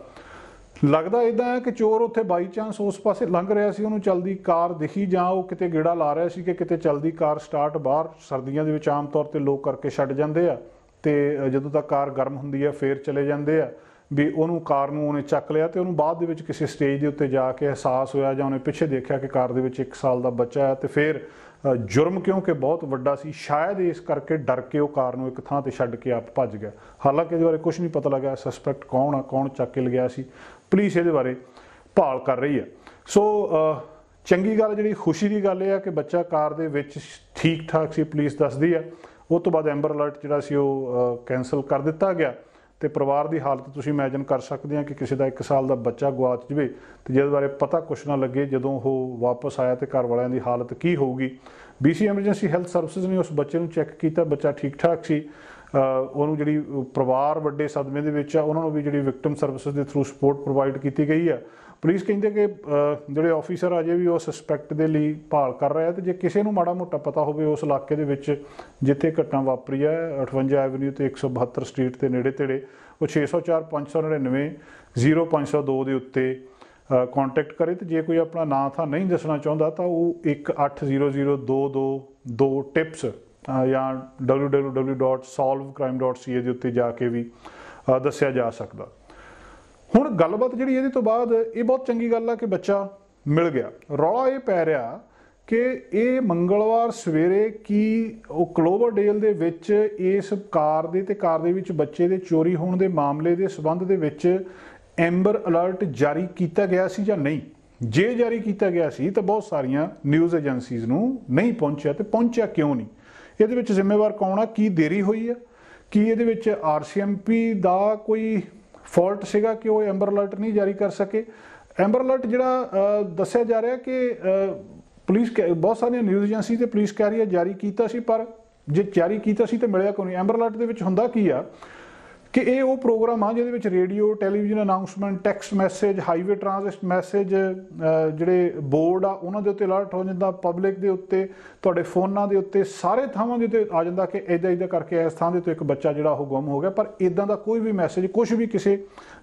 ਲੱਗਦਾ ਇਦਾਂ ਹੈ ਕਿ ਚੋਰ ਉੱਥੇ ਬਾਈ ਚਾਂਸ ਉਸ ਪਾਸੇ ਲੰਘ ਰਿਹਾ ਸੀ ਉਹਨੂੰ ਚਲਦੀ ਕਾਰ ਦਿਖੀ ਜਾਂ ਉਹ ਕਿਤੇ ਗੇੜਾ ਲਾ ਰਿਹਾ ਸੀ ਕਿ ਕਿਤੇ ਚਲਦੀ ਕਾਰ ਸਟਾਰਟ ਬਾਹਰ ਸਰਦੀਆਂ ਦੇ ਵਿੱਚ ਆਮ ਤੌਰ ਤੇ ਲੋਕ ਕਰਕੇ ਛੱਡ ਜਾਂਦੇ ਆ ਤੇ ਜਦੋਂ ਤੱਕ ਕਾਰ ਗਰਮ ਹੁੰਦੀ ਆ ਫੇਰ ਚਲੇ ਜਾਂਦੇ ਆ ਵੀ ਉਹਨੂੰ ਕਾਰ ਨੂੰ ਉਹਨੇ ਚੱਕ ਲਿਆ ਤੇ ਉਹਨੂੰ ਬਾਅਦ ਦੇ ਵਿੱਚ ਕਿਸੇ ਸਟੇਜ ਦੇ ਉੱਤੇ ਜਾ ਕੇ ਅਹਿਸਾਸ ਹੋਇਆ ਜਾਂ ਉਹਨੇ ਪਿੱਛੇ ਦੇਖਿਆ ਕਿ ਕਾਰ ਦੇ ਵਿੱਚ 1 ਸਾਲ ਦਾ ਬੱਚਾ ਹੈ ਤੇ ਫੇਰ ਜੁਰਮ ਕਿਉਂਕਿ ਬਹੁਤ ਵੱਡਾ ਸੀ ਸ਼ਾਇਦ ਇਸ ਕਰਕੇ ਡਰ ਕੇ ਉਹ ਕਾਰ ਨੂੰ ਇੱਕ ਥਾਂ ਤੇ ਛੱਡ ਕੇ ਆਪ ਭੱਜ ਗਿਆ ਹਾਲਾਂਕਿ ਇਹਦੇ ਬਾਰੇ ਕੁਝ ਨਹੀਂ ਪਤਾ ਲੱਗਾ ਸਸਪੈਕਟ ਕੌਣ ਆ ਕੌਣ ਚੱਕ ਕੇ ਲਿਆ ਸੀ ਪੁਲਿਸ ਇਹਦੇ ਬਾਰੇ ਭਾਲ ਕਰ ਰਹੀ ਹੈ ਸੋ ਚੰਗੀ ਗੱਲ ਜਿਹੜੀ ਖੁਸ਼ੀ ਦੀ ਗੱਲ ਇਹ ਆ ਕਿ ਬੱਚਾ ਕਾਰ ਦੇ ਵਿੱਚ ਠੀਕ ਠਾਕ ਸੀ ਪੁਲਿਸ ਦੱਸਦੀ ਆ ਉਹ ਤੋਂ ਬਾਅਦ ਐਂਬਰ ਅਲਰਟ ਜਿਹੜਾ ਸੀ ਉਹ ਕੈਨਸਲ ਕਰ ਦਿੱਤਾ ਗਿਆ ਤੇ ਪਰਿਵਾਰ ਦੀ ਹਾਲਤ ਤੁਸੀਂ ਇਮੇਜਿਨ ਕਰ ਸਕਦੇ ਆ ਕਿ ਕਿਸੇ ਦਾ 1 ਸਾਲ ਦਾ ਬੱਚਾ ਗਵਾਚ ਜਵੇ ਤੇ ਜਿਹਦੇ ਬਾਰੇ ਪਤਾ ਕੁਛ ਨਾ ਲੱਗੇ ਜਦੋਂ ਉਹ ਵਾਪਸ ਆਇਆ ਤੇ ਘਰ ਵਾਲਿਆਂ ਦੀ ਹਾਲਤ ਕੀ ਹੋਊਗੀ ਬੀਸੀ ਐਮਰਜੈਂਸੀ ਹੈਲਥ ਸਰਵਿਸਿਜ਼ ਨੇ ਉਸ ਬੱਚੇ ਨੂੰ ਚੈੱਕ ਕੀਤਾ ਬੱਚਾ ਠੀਕ ਠਾਕ ਸੀ ਉਹਨੂੰ ਜਿਹੜੀ ਪਰਿਵਾਰ ਵੱਡੇ ਸਦਮੇ ਦੇ ਵਿੱਚ ਆ ਉਹਨਾਂ ਨੂੰ ਵੀ ਜਿਹੜੀ ਵਿਕਟਮ ਸਰਵਿਸਿਜ਼ ਦੇ ਥਰੂ ਸਪੋਰਟ ਪ੍ਰੋਵਾਈਡ ਕੀਤੀ ਗਈ ਆ ਪੁਲਿਸ ਕਹਿੰਦੇ ਕਿ ਜਿਹੜੇ ਆਫੀਸਰ ਅਜੇ ਵੀ ਉਹ ਸਸਪੈਕਟ ਦੇ ਲਈ ਭਾਲ ਕਰ ਆ ਤੇ ਜੇ ਕਿਸੇ ਨੂੰ ਮਾੜਾ ਮੋਟਾ ਪਤਾ ਹੋਵੇ ਉਸ ਇਲਾਕੇ ਦੇ ਵਿੱਚ ਜਿੱਥੇ ਘਟਨਾ ਵਾਪਰੀ ਹੈ 58 ਐਵਨਿਊ ਤੇ 172 ਸਟਰੀਟ ਦੇ ਨੇੜੇ ਤੇੜੇ ਉਹ 604 599 0502 ਦੇ ਉੱਤੇ ਕੰਟੈਕਟ ਕਰੇ ਤੇ ਜੇ ਕੋਈ ਆਪਣਾ ਨਾਂ ਥਾ ਨਹੀਂ ਦੱਸਣਾ ਚਾਹੁੰਦਾ ਤਾਂ ਉਹ 1800222 ਟਿਪਸ ਜਾਂ www.solvecrime.ca ਦੇ ਉੱਤੇ ਜਾ ਕੇ ਵੀ ਦੱਸਿਆ ਜਾ ਸਕਦਾ ਹੁਣ ਗੱਲਬਾਤ ਜਿਹੜੀ ਇਹਦੇ ਤੋਂ ਬਾਅਦ ਇਹ ਬਹੁਤ ਚੰਗੀ ਗੱਲ ਆ ਕਿ ਬੱਚਾ ਮਿਲ ਗਿਆ ਰੌਲਾ ਇਹ ਪੈ ਰਿਹਾ ਕਿ ਇਹ ਮੰਗਲਵਾਰ ਸਵੇਰੇ ਕੀ ਉਹ ਕਲੋਵਰ ਡੇਲ ਦੇ ਵਿੱਚ ਇਸ ਕਾਰ ਦੇ ਤੇ ਕਾਰ ਦੇ ਵਿੱਚ ਬੱਚੇ ਦੇ ਚੋਰੀ ਹੋਣ ਦੇ ਮਾਮਲੇ ਦੇ ਸਬੰਧ ਦੇ ਵਿੱਚ ਐਂਬਰ ਅਲਰਟ ਜਾਰੀ ਕੀਤਾ ਗਿਆ ਸੀ ਜਾਂ ਨਹੀਂ ਜੇ ਜਾਰੀ ਕੀਤਾ ਗਿਆ ਸੀ ਤਾਂ ਬਹੁਤ ਸਾਰੀਆਂ ਨਿਊਜ਼ ਏਜੰਸੀਜ਼ ਨੂੰ ਨਹੀਂ ਪਹੁੰਚਿਆ ਤੇ ਪਹੁੰਚਿਆ ਕਿਉਂ ਨਹੀਂ ਇਹਦੇ ਵਿੱਚ ਜ਼ਿੰਮੇਵਾਰ ਕੌਣ ਆ ਕੀ ਦੇਰੀ ਹੋਈ ਆ ਕੀ ਇਹਦੇ ਵਿੱਚ ਆਰਸੀਐਮਪੀ ਦਾ ਕੋਈ ਫਾਲਟ ਸੀਗਾ ਕਿ ਉਹ ਐਂਬਰ ਅਲਰਟ ਨਹੀਂ ਜਾਰੀ ਕਰ ਸਕੇ ਐਂਬਰ ਅਲਰਟ ਜਿਹੜਾ ਦੱਸਿਆ ਜਾ ਰਿਹਾ ਕਿ ਪੁਲਿਸ ਬਹੁਤ ਸਾਰੀਆਂ ਨਿਊਜ਼ ਏਜੰਸੀ ਤੇ ਪੁਲਿਸ ਕਹਿ ਰਹੀ ਹੈ ਜਾਰੀ ਕੀਤਾ ਸੀ ਪਰ ਜੇ ਜਾਰੀ ਕੀਤਾ ਸੀ ਤੇ ਮਿਲਿਆ ਕੋਈ ਨਹੀਂ ਐਂਬਰ ਅਲਰਟ ਦੇ ਵਿੱਚ ਹੁੰਦਾ ਕੀ ਆ ਕਿ ਇਹ ਉਹ ਪ੍ਰੋਗਰਾਮ ਆ ਜਿਹਦੇ ਵਿੱਚ radio television announcement text message highway transit message ਜਿਹੜੇ ਬੋਰਡ ਆ ਉਹਨਾਂ ਦੇ ਉੱਤੇ ਅਲਰਟ ਹੋ ਜਾਂਦਾ ਪਬਲਿਕ ਦੇ ਉੱਤੇ ਤੁਹਾਡੇ ਫੋਨਾਂ ਦੇ ਉੱਤੇ ਸਾਰੇ ਥਾਵਾਂ ਦੇ ਉੱਤੇ ਆ ਜਾਂਦਾ ਕਿ ਇਦਾਂ ਇਦਾਂ ਕਰਕੇ ਇਸ ਥਾਂ ਦੇ ਉੱਤੇ ਇੱਕ ਬੱਚਾ ਜਿਹੜਾ ਉਹ ਗੁੰਮ ਹੋ ਗਿਆ ਪਰ ਇਦਾਂ ਦਾ ਕੋਈ ਵੀ ਮੈਸੇਜ ਕੁਝ ਵੀ ਕਿਸੇ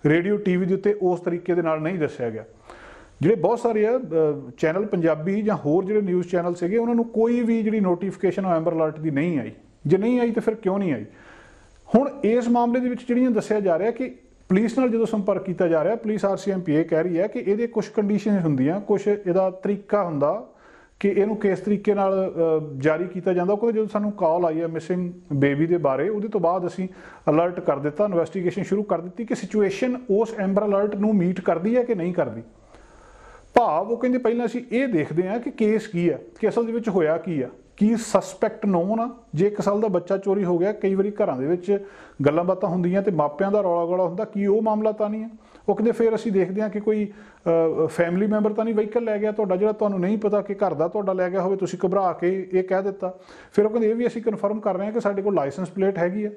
ਰੇਡੀਓ ਟੀਵੀ ਦੇ ਉੱਤੇ ਉਸ ਤਰੀਕੇ ਦੇ ਨਾਲ ਨਹੀਂ ਦੱਸਿਆ ਗਿਆ ਜਿਹੜੇ ਬਹੁਤ ਸਾਰੇ ਆ ਚੈਨਲ ਪੰਜਾਬੀ ਜਾਂ ਹੋਰ ਜਿਹੜੇ ਨਿਊਜ਼ ਚੈਨਲ ਸੀਗੇ ਉਹਨਾਂ ਨੂੰ ਕੋਈ ਵੀ ਜਿਹੜੀ ਨੋਟੀਫਿਕੇਸ਼ਨ ਐਂਬਰ ਅਲਰਟ ਦੀ ਨਹੀਂ ਆਈ ਜੇ ਨਹੀਂ ਆਈ ਤਾਂ ਫਿਰ ਕਿਉਂ ਨਹੀਂ ਆਈ ਹੁਣ ਇਸ ਮਾਮਲੇ ਦੇ ਵਿੱਚ ਜਿਹੜੀਆਂ ਦੱਸਿਆ ਜਾ ਰਿਹਾ ਕਿ ਪੁਲਿਸ ਨਾਲ ਜਦੋਂ ਸੰਪਰਕ ਕੀਤਾ ਜਾ ਰਿਹਾ ਪੁਲਿਸ ਆਰਸੀਐਮਪੀਏ ਕਹਿ ਰਹੀ ਹੈ ਕਿ ਇਹਦੇ ਕੁਝ ਕੰਡੀਸ਼ਨ ਹੁੰਦੀਆਂ ਕੁਝ ਇਹਦਾ ਤਰੀਕਾ ਹੁੰਦਾ ਕਿ ਇਹਨੂੰ ਕਿਸ ਤਰੀਕੇ ਨਾਲ ਜਾਰੀ ਕੀਤਾ ਜਾਂਦਾ ਕਿਉਂਕਿ ਜਦੋਂ ਸਾਨੂੰ ਕਾਲ ਆਈ ਹੈ ਮਿਸਿੰਗ ਬੇਬੀ ਦੇ ਬਾਰੇ ਉਹਦੇ ਤੋਂ ਬਾਅਦ ਅਸੀਂ ਅਲਰਟ ਕਰ ਦਿੱਤਾ ਇਨਵੈਸਟੀਗੇਸ਼ਨ ਸ਼ੁਰੂ ਕਰ ਦਿੱਤੀ ਕਿ ਸਿਚੁਏਸ਼ਨ ਉਸ ਐਂਬਰ ਅਲਰਟ ਨੂੰ ਮੀਟ ਕਰਦੀ ਹੈ ਕਿ ਨਹੀਂ ਕਰਦੀ ਭਾਵ ਉਹ ਕਹਿੰਦੇ ਪਹਿਲਾਂ ਅਸੀਂ ਇਹ ਦੇਖਦੇ ਹਾਂ ਕਿ ਕੇਸ ਕੀ ਹੈ ਕਿ ਅਸਲ ਦੇ ਵਿੱਚ ਹੋਇਆ ਕੀ ਹੈ ਕਿ ਸਸਪੈਕਟ ਨੋਨ ਜੇ 1 ਸਾਲ ਦਾ ਬੱਚਾ ਚੋਰੀ ਹੋ ਗਿਆ ਕਈ ਵਾਰੀ ਘਰਾਂ ਦੇ ਵਿੱਚ ਗੱਲਾਂ ਬਾਤਾਂ ਹੁੰਦੀਆਂ ਤੇ ਮਾਪਿਆਂ ਦਾ ਰੌਲਾ ਗੋਲਾ ਹੁੰਦਾ ਕਿ ਉਹ ਮਾਮਲਾ ਤਾਂ ਨਹੀਂ ਹੈ ਉਹ ਕਹਿੰਦੇ ਫਿਰ ਅਸੀਂ ਦੇਖਦੇ ਹਾਂ ਕਿ ਕੋਈ ਫੈਮਿਲੀ ਮੈਂਬਰ ਤਾਂ ਨਹੀਂ ਵਹੀਕਲ ਲੈ ਗਿਆ ਤੁਹਾਡਾ ਜਿਹੜਾ ਤੁਹਾਨੂੰ ਨਹੀਂ ਪਤਾ ਕਿ ਘਰ ਦਾ ਤੁਹਾਡਾ ਲੈ ਗਿਆ ਹੋਵੇ ਤੁਸੀਂ ਘਬਰਾ ਕੇ ਇਹ ਕਹਿ ਦਿੱਤਾ ਫਿਰ ਉਹ ਕਹਿੰਦੇ ਇਹ ਵੀ ਅਸੀਂ ਕਨਫਰਮ ਕਰ ਰਹੇ ਹਾਂ ਕਿ ਸਾਡੇ ਕੋਲ ਲਾਇਸੈਂਸ ਪਲੇਟ ਹੈਗੀ ਆ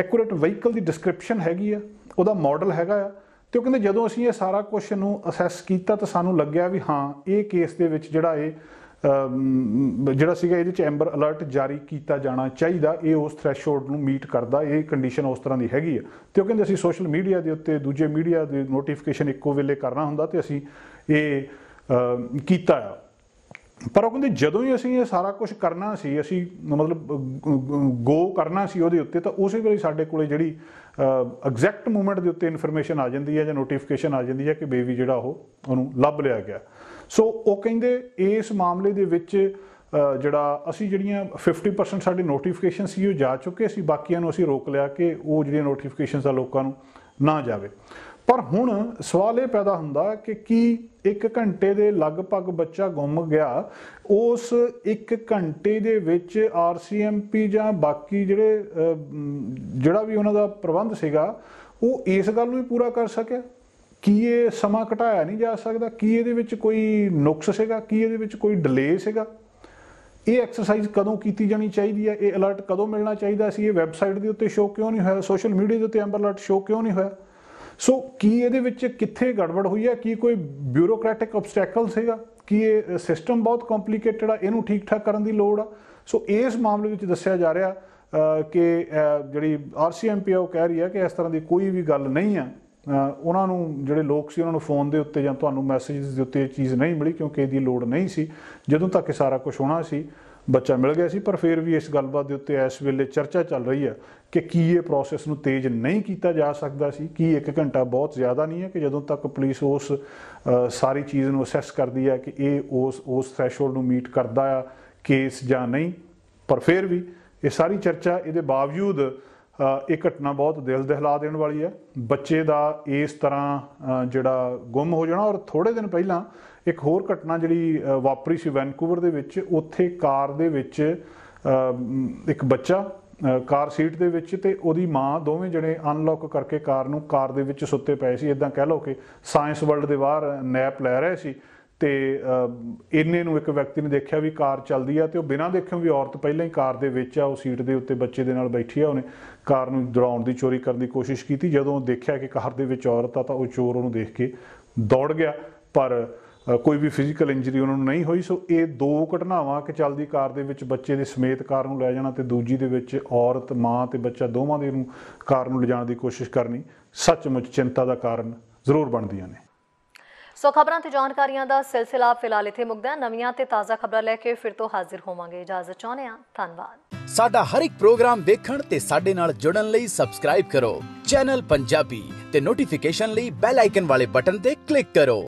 ਐਕੂਰੇਟ ਵਹੀਕਲ ਦੀ ਡਿਸਕ੍ਰਿਪਸ਼ਨ ਹੈਗੀ ਆ ਉਹਦਾ ਮਾਡਲ ਹੈਗਾ ਆ ਤੇ ਉਹ ਕਹਿੰਦੇ ਜਦੋਂ ਅਸੀਂ ਇਹ ਸਾਰਾ ਕੁਝ ਨੂੰ ਅਸੈਸ ਕੀਤਾ ਤਾਂ ਸਾਨੂੰ ਲੱਗਿਆ ਵੀ ਹਾਂ ਇਹ ਕੇਸ ਦੇ ਵਿੱਚ ਜਿਹੜਾ ਇਹ ਜਿਹੜਾ ਸੀਗਾ ਇਹਦੇ ਚ ਐਂਬਰ ਅਲਰਟ ਜਾਰੀ ਕੀਤਾ ਜਾਣਾ ਚਾਹੀਦਾ ਇਹ ਉਸ ਥ੍ਰੈਸ਼ਹੋਲਡ ਨੂੰ ਮੀਟ ਕਰਦਾ ਇਹ ਕੰਡੀਸ਼ਨ ਉਸ ਤਰ੍ਹਾਂ ਦੀ ਹੈਗੀ ਆ ਤੇ ਉਹ ਕਹਿੰਦੇ ਅਸੀਂ ਸੋਸ਼ਲ ਮੀਡੀਆ ਦੇ ਉੱਤੇ ਦੂਜੇ ਮੀਡੀਆ ਦੇ ਨੋਟੀਫਿਕੇਸ਼ਨ ਇੱਕੋ ਵੇਲੇ ਕਰਨਾ ਹੁੰਦਾ ਤੇ ਅਸੀਂ ਇਹ ਕੀਤਾ ਆ ਪਰ ਉਹ ਕਹਿੰਦੇ ਜਦੋਂ ਹੀ ਅਸੀਂ ਇਹ ਸਾਰਾ ਕੁਝ ਕਰਨਾ ਸੀ ਅਸੀਂ ਮਤਲਬ ਗੋ ਕਰਨਾ ਸੀ ਉਹਦੇ ਉੱਤੇ ਤਾਂ ਉਸੇ ਵੇਲੇ ਸਾਡੇ ਕੋਲੇ ਜਿਹੜੀ ਐਗਜ਼ੈਕਟ ਮੂਮੈਂਟ ਦੇ ਉੱਤੇ ਇਨਫੋਰਮੇਸ਼ਨ ਆ ਜਾਂਦੀ ਹੈ ਜਾਂ ਨੋਟੀਫਿਕੇਸ਼ਨ ਆ ਜਾਂਦੀ ਹੈ ਕਿ ਬੇਬੀ ਜਿਹੜਾ ਉਹ ਉਹਨੂੰ ਲੱਭ ਲਿਆ ਗਿਆ ਸੋ ਉਹ ਕਹਿੰਦੇ ਇਸ ਮਾਮਲੇ ਦੇ ਵਿੱਚ ਜਿਹੜਾ ਅਸੀਂ ਜਿਹੜੀਆਂ 50% ਸਾਡੇ ਨੋਟੀਫਿਕੇਸ਼ਨ ਸੀ ਉਹ ਜਾ ਚੁੱਕੇ ਸੀ ਬਾਕੀਆਂ ਨੂੰ ਅਸੀਂ ਰੋਕ ਲਿਆ ਕਿ ਉਹ ਜਿਹੜੀਆਂ ਨੋਟੀਫਿਕੇਸ਼ਨਸ ਆ ਲੋਕਾਂ ਨੂੰ ਨਾ ਜਾਵੇ ਪਰ ਹੁਣ ਸਵਾਲ ਇਹ ਪੈਦਾ ਹੁੰਦਾ ਕਿ ਕੀ 1 ਘੰਟੇ ਦੇ ਲਗਭਗ ਬੱਚਾ ਗੁੰਮ ਗਿਆ ਉਸ 1 ਘੰਟੇ ਦੇ ਵਿੱਚ ਆਰਸੀਐਮਪੀ ਜਾਂ ਬਾਕੀ ਜਿਹੜੇ ਜਿਹੜਾ ਵੀ ਉਹਨਾਂ ਦਾ ਪ੍ਰਬੰਧ ਸੀਗਾ ਉਹ ਇਸ ਗੱਲ ਨੂੰ ਹੀ ਪੂਰਾ ਕਰ ਸਕਿਆ ਕੀ ਇਹ ਸਮਾਂ ਘਟਾਇਆ ਨਹੀਂ ਜਾ ਸਕਦਾ ਕੀ ਇਹਦੇ ਵਿੱਚ ਕੋਈ ਨੁਕਸ ਸੀਗਾ ਕੀ ਇਹਦੇ ਵਿੱਚ ਕੋਈ ਡਿਲੇ ਸੀਗਾ ਇਹ ਐਕਸਰਸਾਈਜ਼ ਕਦੋਂ ਕੀਤੀ ਜਾਣੀ ਚਾਹੀਦੀ ਹੈ ਇਹ ਅਲਰਟ ਕਦੋਂ ਮਿਲਣਾ ਚਾਹੀਦਾ ਸੀ ਇਹ ਵੈਬਸਾਈਟ ਦੇ ਉੱਤੇ ਸ਼ੋਅ ਕਿਉਂ ਨਹੀਂ ਹੋਇਆ ਸੋਸ਼ਲ ਮੀਡੀਆ ਦੇ ਉੱਤੇ ਐਂਬਰ ਅਲਰਟ ਸ਼ੋਅ ਕਿਉਂ ਨਹੀਂ ਹੋਇਆ ਸੋ ਕੀ ਇਹਦੇ ਵਿੱਚ ਕਿੱਥੇ ਗੜਬੜ ਹੋਈ ਹੈ ਕੀ ਕੋਈ ਬਿਊਰੋਕਰੈਟਿਕ ਆਬਸਟੈਕਲ ਸੀਗਾ ਕੀ ਇਹ ਸਿਸਟਮ ਬਹੁਤ ਕੰਪਲਿਕੇਟਡ ਆ ਇਹਨੂੰ ਠੀਕ ਠਾਕ ਕਰਨ ਦੀ ਲੋੜ ਆ ਸੋ ਇਸ ਮਾਮਲੇ ਵਿੱਚ ਦੱਸਿਆ ਜਾ ਰਿਹਾ ਕਿ ਜਿਹੜੀ ਆਰਸੀਐਮਪੀ ਉਹ ਕਹਿ ਰਹੀ ਹੈ ਕਿ ਇਸ ਤਰ੍ਹਾਂ ਦੀ ਕੋਈ ਵੀ ਗੱਲ ਨਹੀਂ ਆ ਉਹਨਾਂ ਨੂੰ ਜਿਹੜੇ ਲੋਕ ਸੀ ਉਹਨਾਂ ਨੂੰ ਫੋਨ ਦੇ ਉੱਤੇ ਜਾਂ ਤੁਹਾਨੂੰ ਮੈਸੇਜਸ ਦੇ ਉੱਤੇ ਇਹ ਚੀਜ਼ ਨਹੀਂ ਮਿਲੀ ਕਿਉਂਕਿ ਇਹਦੀ ਲੋੜ ਨਹੀਂ ਸੀ ਜਦੋਂ ਤੱਕ ਸਾਰਾ ਕੁਝ ਹੋਣਾ ਸੀ ਬੱਚਾ ਮਿਲ ਗਿਆ ਸੀ ਪਰ ਫਿਰ ਵੀ ਇਸ ਗੱਲਬਾਤ ਦੇ ਉੱਤੇ ਇਸ ਵੇਲੇ ਚਰਚਾ ਚੱਲ ਰਹੀ ਹੈ ਕਿ ਕੀ ਇਹ ਪ੍ਰੋਸੈਸ ਨੂੰ ਤੇਜ਼ ਨਹੀਂ ਕੀਤਾ ਜਾ ਸਕਦਾ ਸੀ ਕੀ 1 ਘੰਟਾ ਬਹੁਤ ਜ਼ਿਆਦਾ ਨਹੀਂ ਹੈ ਕਿ ਜਦੋਂ ਤੱਕ ਪੁਲਿਸ ਉਸ ਸਾਰੀ ਚੀਜ਼ ਨੂੰ ਅਸੈਸ ਕਰਦੀ ਹੈ ਕਿ ਇਹ ਉਸ ਉਸ ਥ੍ਰੈਸ਼ੋਲਡ ਨੂੰ ਮੀਟ ਕਰਦਾ ਆ ਕੇਸ ਜਾਂ ਨਹੀਂ ਪਰ ਫਿਰ ਵੀ ਇਹ ਸਾਰੀ ਚਰਚਾ ਇਹਦੇ ਬਾਵਜੂਦ ਇਹ ਘਟਨਾ ਬਹੁਤ ਦਿਲ ਦਹਿਲਾ ਦੇਣ ਵਾਲੀ ਹੈ ਬੱਚੇ ਦਾ ਇਸ ਤਰ੍ਹਾਂ ਜਿਹੜਾ ਗੁੰਮ ਹੋ ਜਾਣਾ ਔਰ ਥੋੜੇ ਦਿਨ ਪਹਿਲਾਂ ਇੱਕ ਹੋਰ ਘਟਨਾ ਜਿਹੜੀ ਵਾਪਰੀ ਸੀ ਵੈਨਕੂਵਰ ਦੇ ਵਿੱਚ ਉੱਥੇ ਕਾਰ ਦੇ ਵਿੱਚ ਇੱਕ ਬੱਚਾ ਕਾਰ ਸੀਟ ਦੇ ਵਿੱਚ ਤੇ ਉਹਦੀ ਮਾਂ ਦੋਵੇਂ ਜਣੇ ਅਨਲੌਕ ਕਰਕੇ ਕਾਰ ਨੂੰ ਕਾਰ ਦੇ ਵਿੱਚ ਸੁੱਤੇ ਪਏ ਸੀ ਇਦਾਂ ਕਹਿ ਲਓ ਕਿ ਸਾਇੰਸ ਵਰਲਡ ਦੇ ਬਾਹਰ ਨੈਪ ਲੈ ਰਹੇ ਸੀ ਤੇ ਇੰਨੇ ਨੂੰ ਇੱਕ ਵਿਅਕਤੀ ਨੇ ਦੇਖਿਆ ਵੀ ਕਾਰ ਚੱਲਦੀ ਆ ਤੇ ਉਹ ਬਿਨਾਂ ਦੇਖਿਆ ਵੀ ਔਰਤ ਪਹਿਲਾਂ ਹੀ ਕਾਰ ਦੇ ਵਿੱਚ ਆ ਉਹ ਸੀਟ ਦੇ ਉੱਤੇ ਬੱਚੇ ਦੇ ਨਾਲ ਬੈਠੀ ਆ ਉਹਨੇ ਕਾਰ ਨੂੰ ਡਰਾਉਣ ਦੀ ਚੋਰੀ ਕਰਨ ਦੀ ਕੋਸ਼ਿਸ਼ ਕੀਤੀ ਜਦੋਂ ਦੇਖਿਆ ਕਿ ਕਾਰ ਦੇ ਵਿੱਚ ਔਰਤ ਆ ਤਾਂ ਉਹ ਚੋਰ ਉਹਨੂੰ ਦੇਖ ਕੇ ਦੌੜ ਗਿਆ ਪਰ ਕੋਈ ਵੀ ਫਿਜ਼ੀਕਲ ਇੰਜਰੀ ਉਹਨਾਂ ਨੂੰ ਨਹੀਂ ਹੋਈ ਸੋ ਇਹ ਦੋ ਘਟਨਾਵਾਂ ਕਿ ਚੱਲਦੀ ਕਾਰ ਦੇ ਵਿੱਚ ਬੱਚੇ ਦੇ ਸਮੇਤ ਕਾਰ ਨੂੰ ਲੈ ਜਾਣਾ ਤੇ ਦੂਜੀ ਦੇ ਵਿੱਚ ਔਰਤ ਮਾਂ ਤੇ ਬੱਚਾ ਦੋਵਾਂ ਦੇ ਨੂੰ ਕਾਰ ਨੂੰ ਲਿਜਾਣ ਦੀ ਕੋਸ਼ਿਸ਼ ਕਰਨੀ ਸੱਚਮੁੱਚ ਚਿੰਤਾ ਦਾ ਕਾਰਨ ਜ਼ਰੂਰ ਬਣਦੀਆਂ ਨੇ ਸੋ ਖਬਰਾਂ ਤੇ ਜਾਣਕਾਰੀਆਂ ਦਾ ਸਿਲਸਿਲਾ ਫਿਲਹਾਲ ਇੱਥੇ ਮੁਕਦਾ ਨਵੀਆਂ ਤੇ ਤਾਜ਼ਾ ਖਬਰਾਂ ਲੈ ਕੇ ਫਿਰ ਤੋਂ ਹਾਜ਼ਰ ਹੋਵਾਂਗੇ ਇਜਾਜ਼ਤ ਚਾਹੁੰਦੇ ਆ ਧੰਨਵਾਦ ਸਾਡਾ ਹਰ ਇੱਕ ਪ੍ਰੋਗਰਾਮ ਦੇਖਣ ਤੇ ਸਾਡੇ ਨਾਲ ਜੁੜਨ ਲਈ ਸਬਸਕ੍ਰਾਈਬ ਕਰੋ ਚੈਨਲ ਪੰਜਾਬੀ ਤੇ ਨੋਟੀਫਿਕੇਸ਼ਨ ਲਈ ਬੈਲ ਆਈਕਨ ਵਾਲੇ ਬਟਨ ਤੇ ਕਲਿੱਕ ਕਰੋ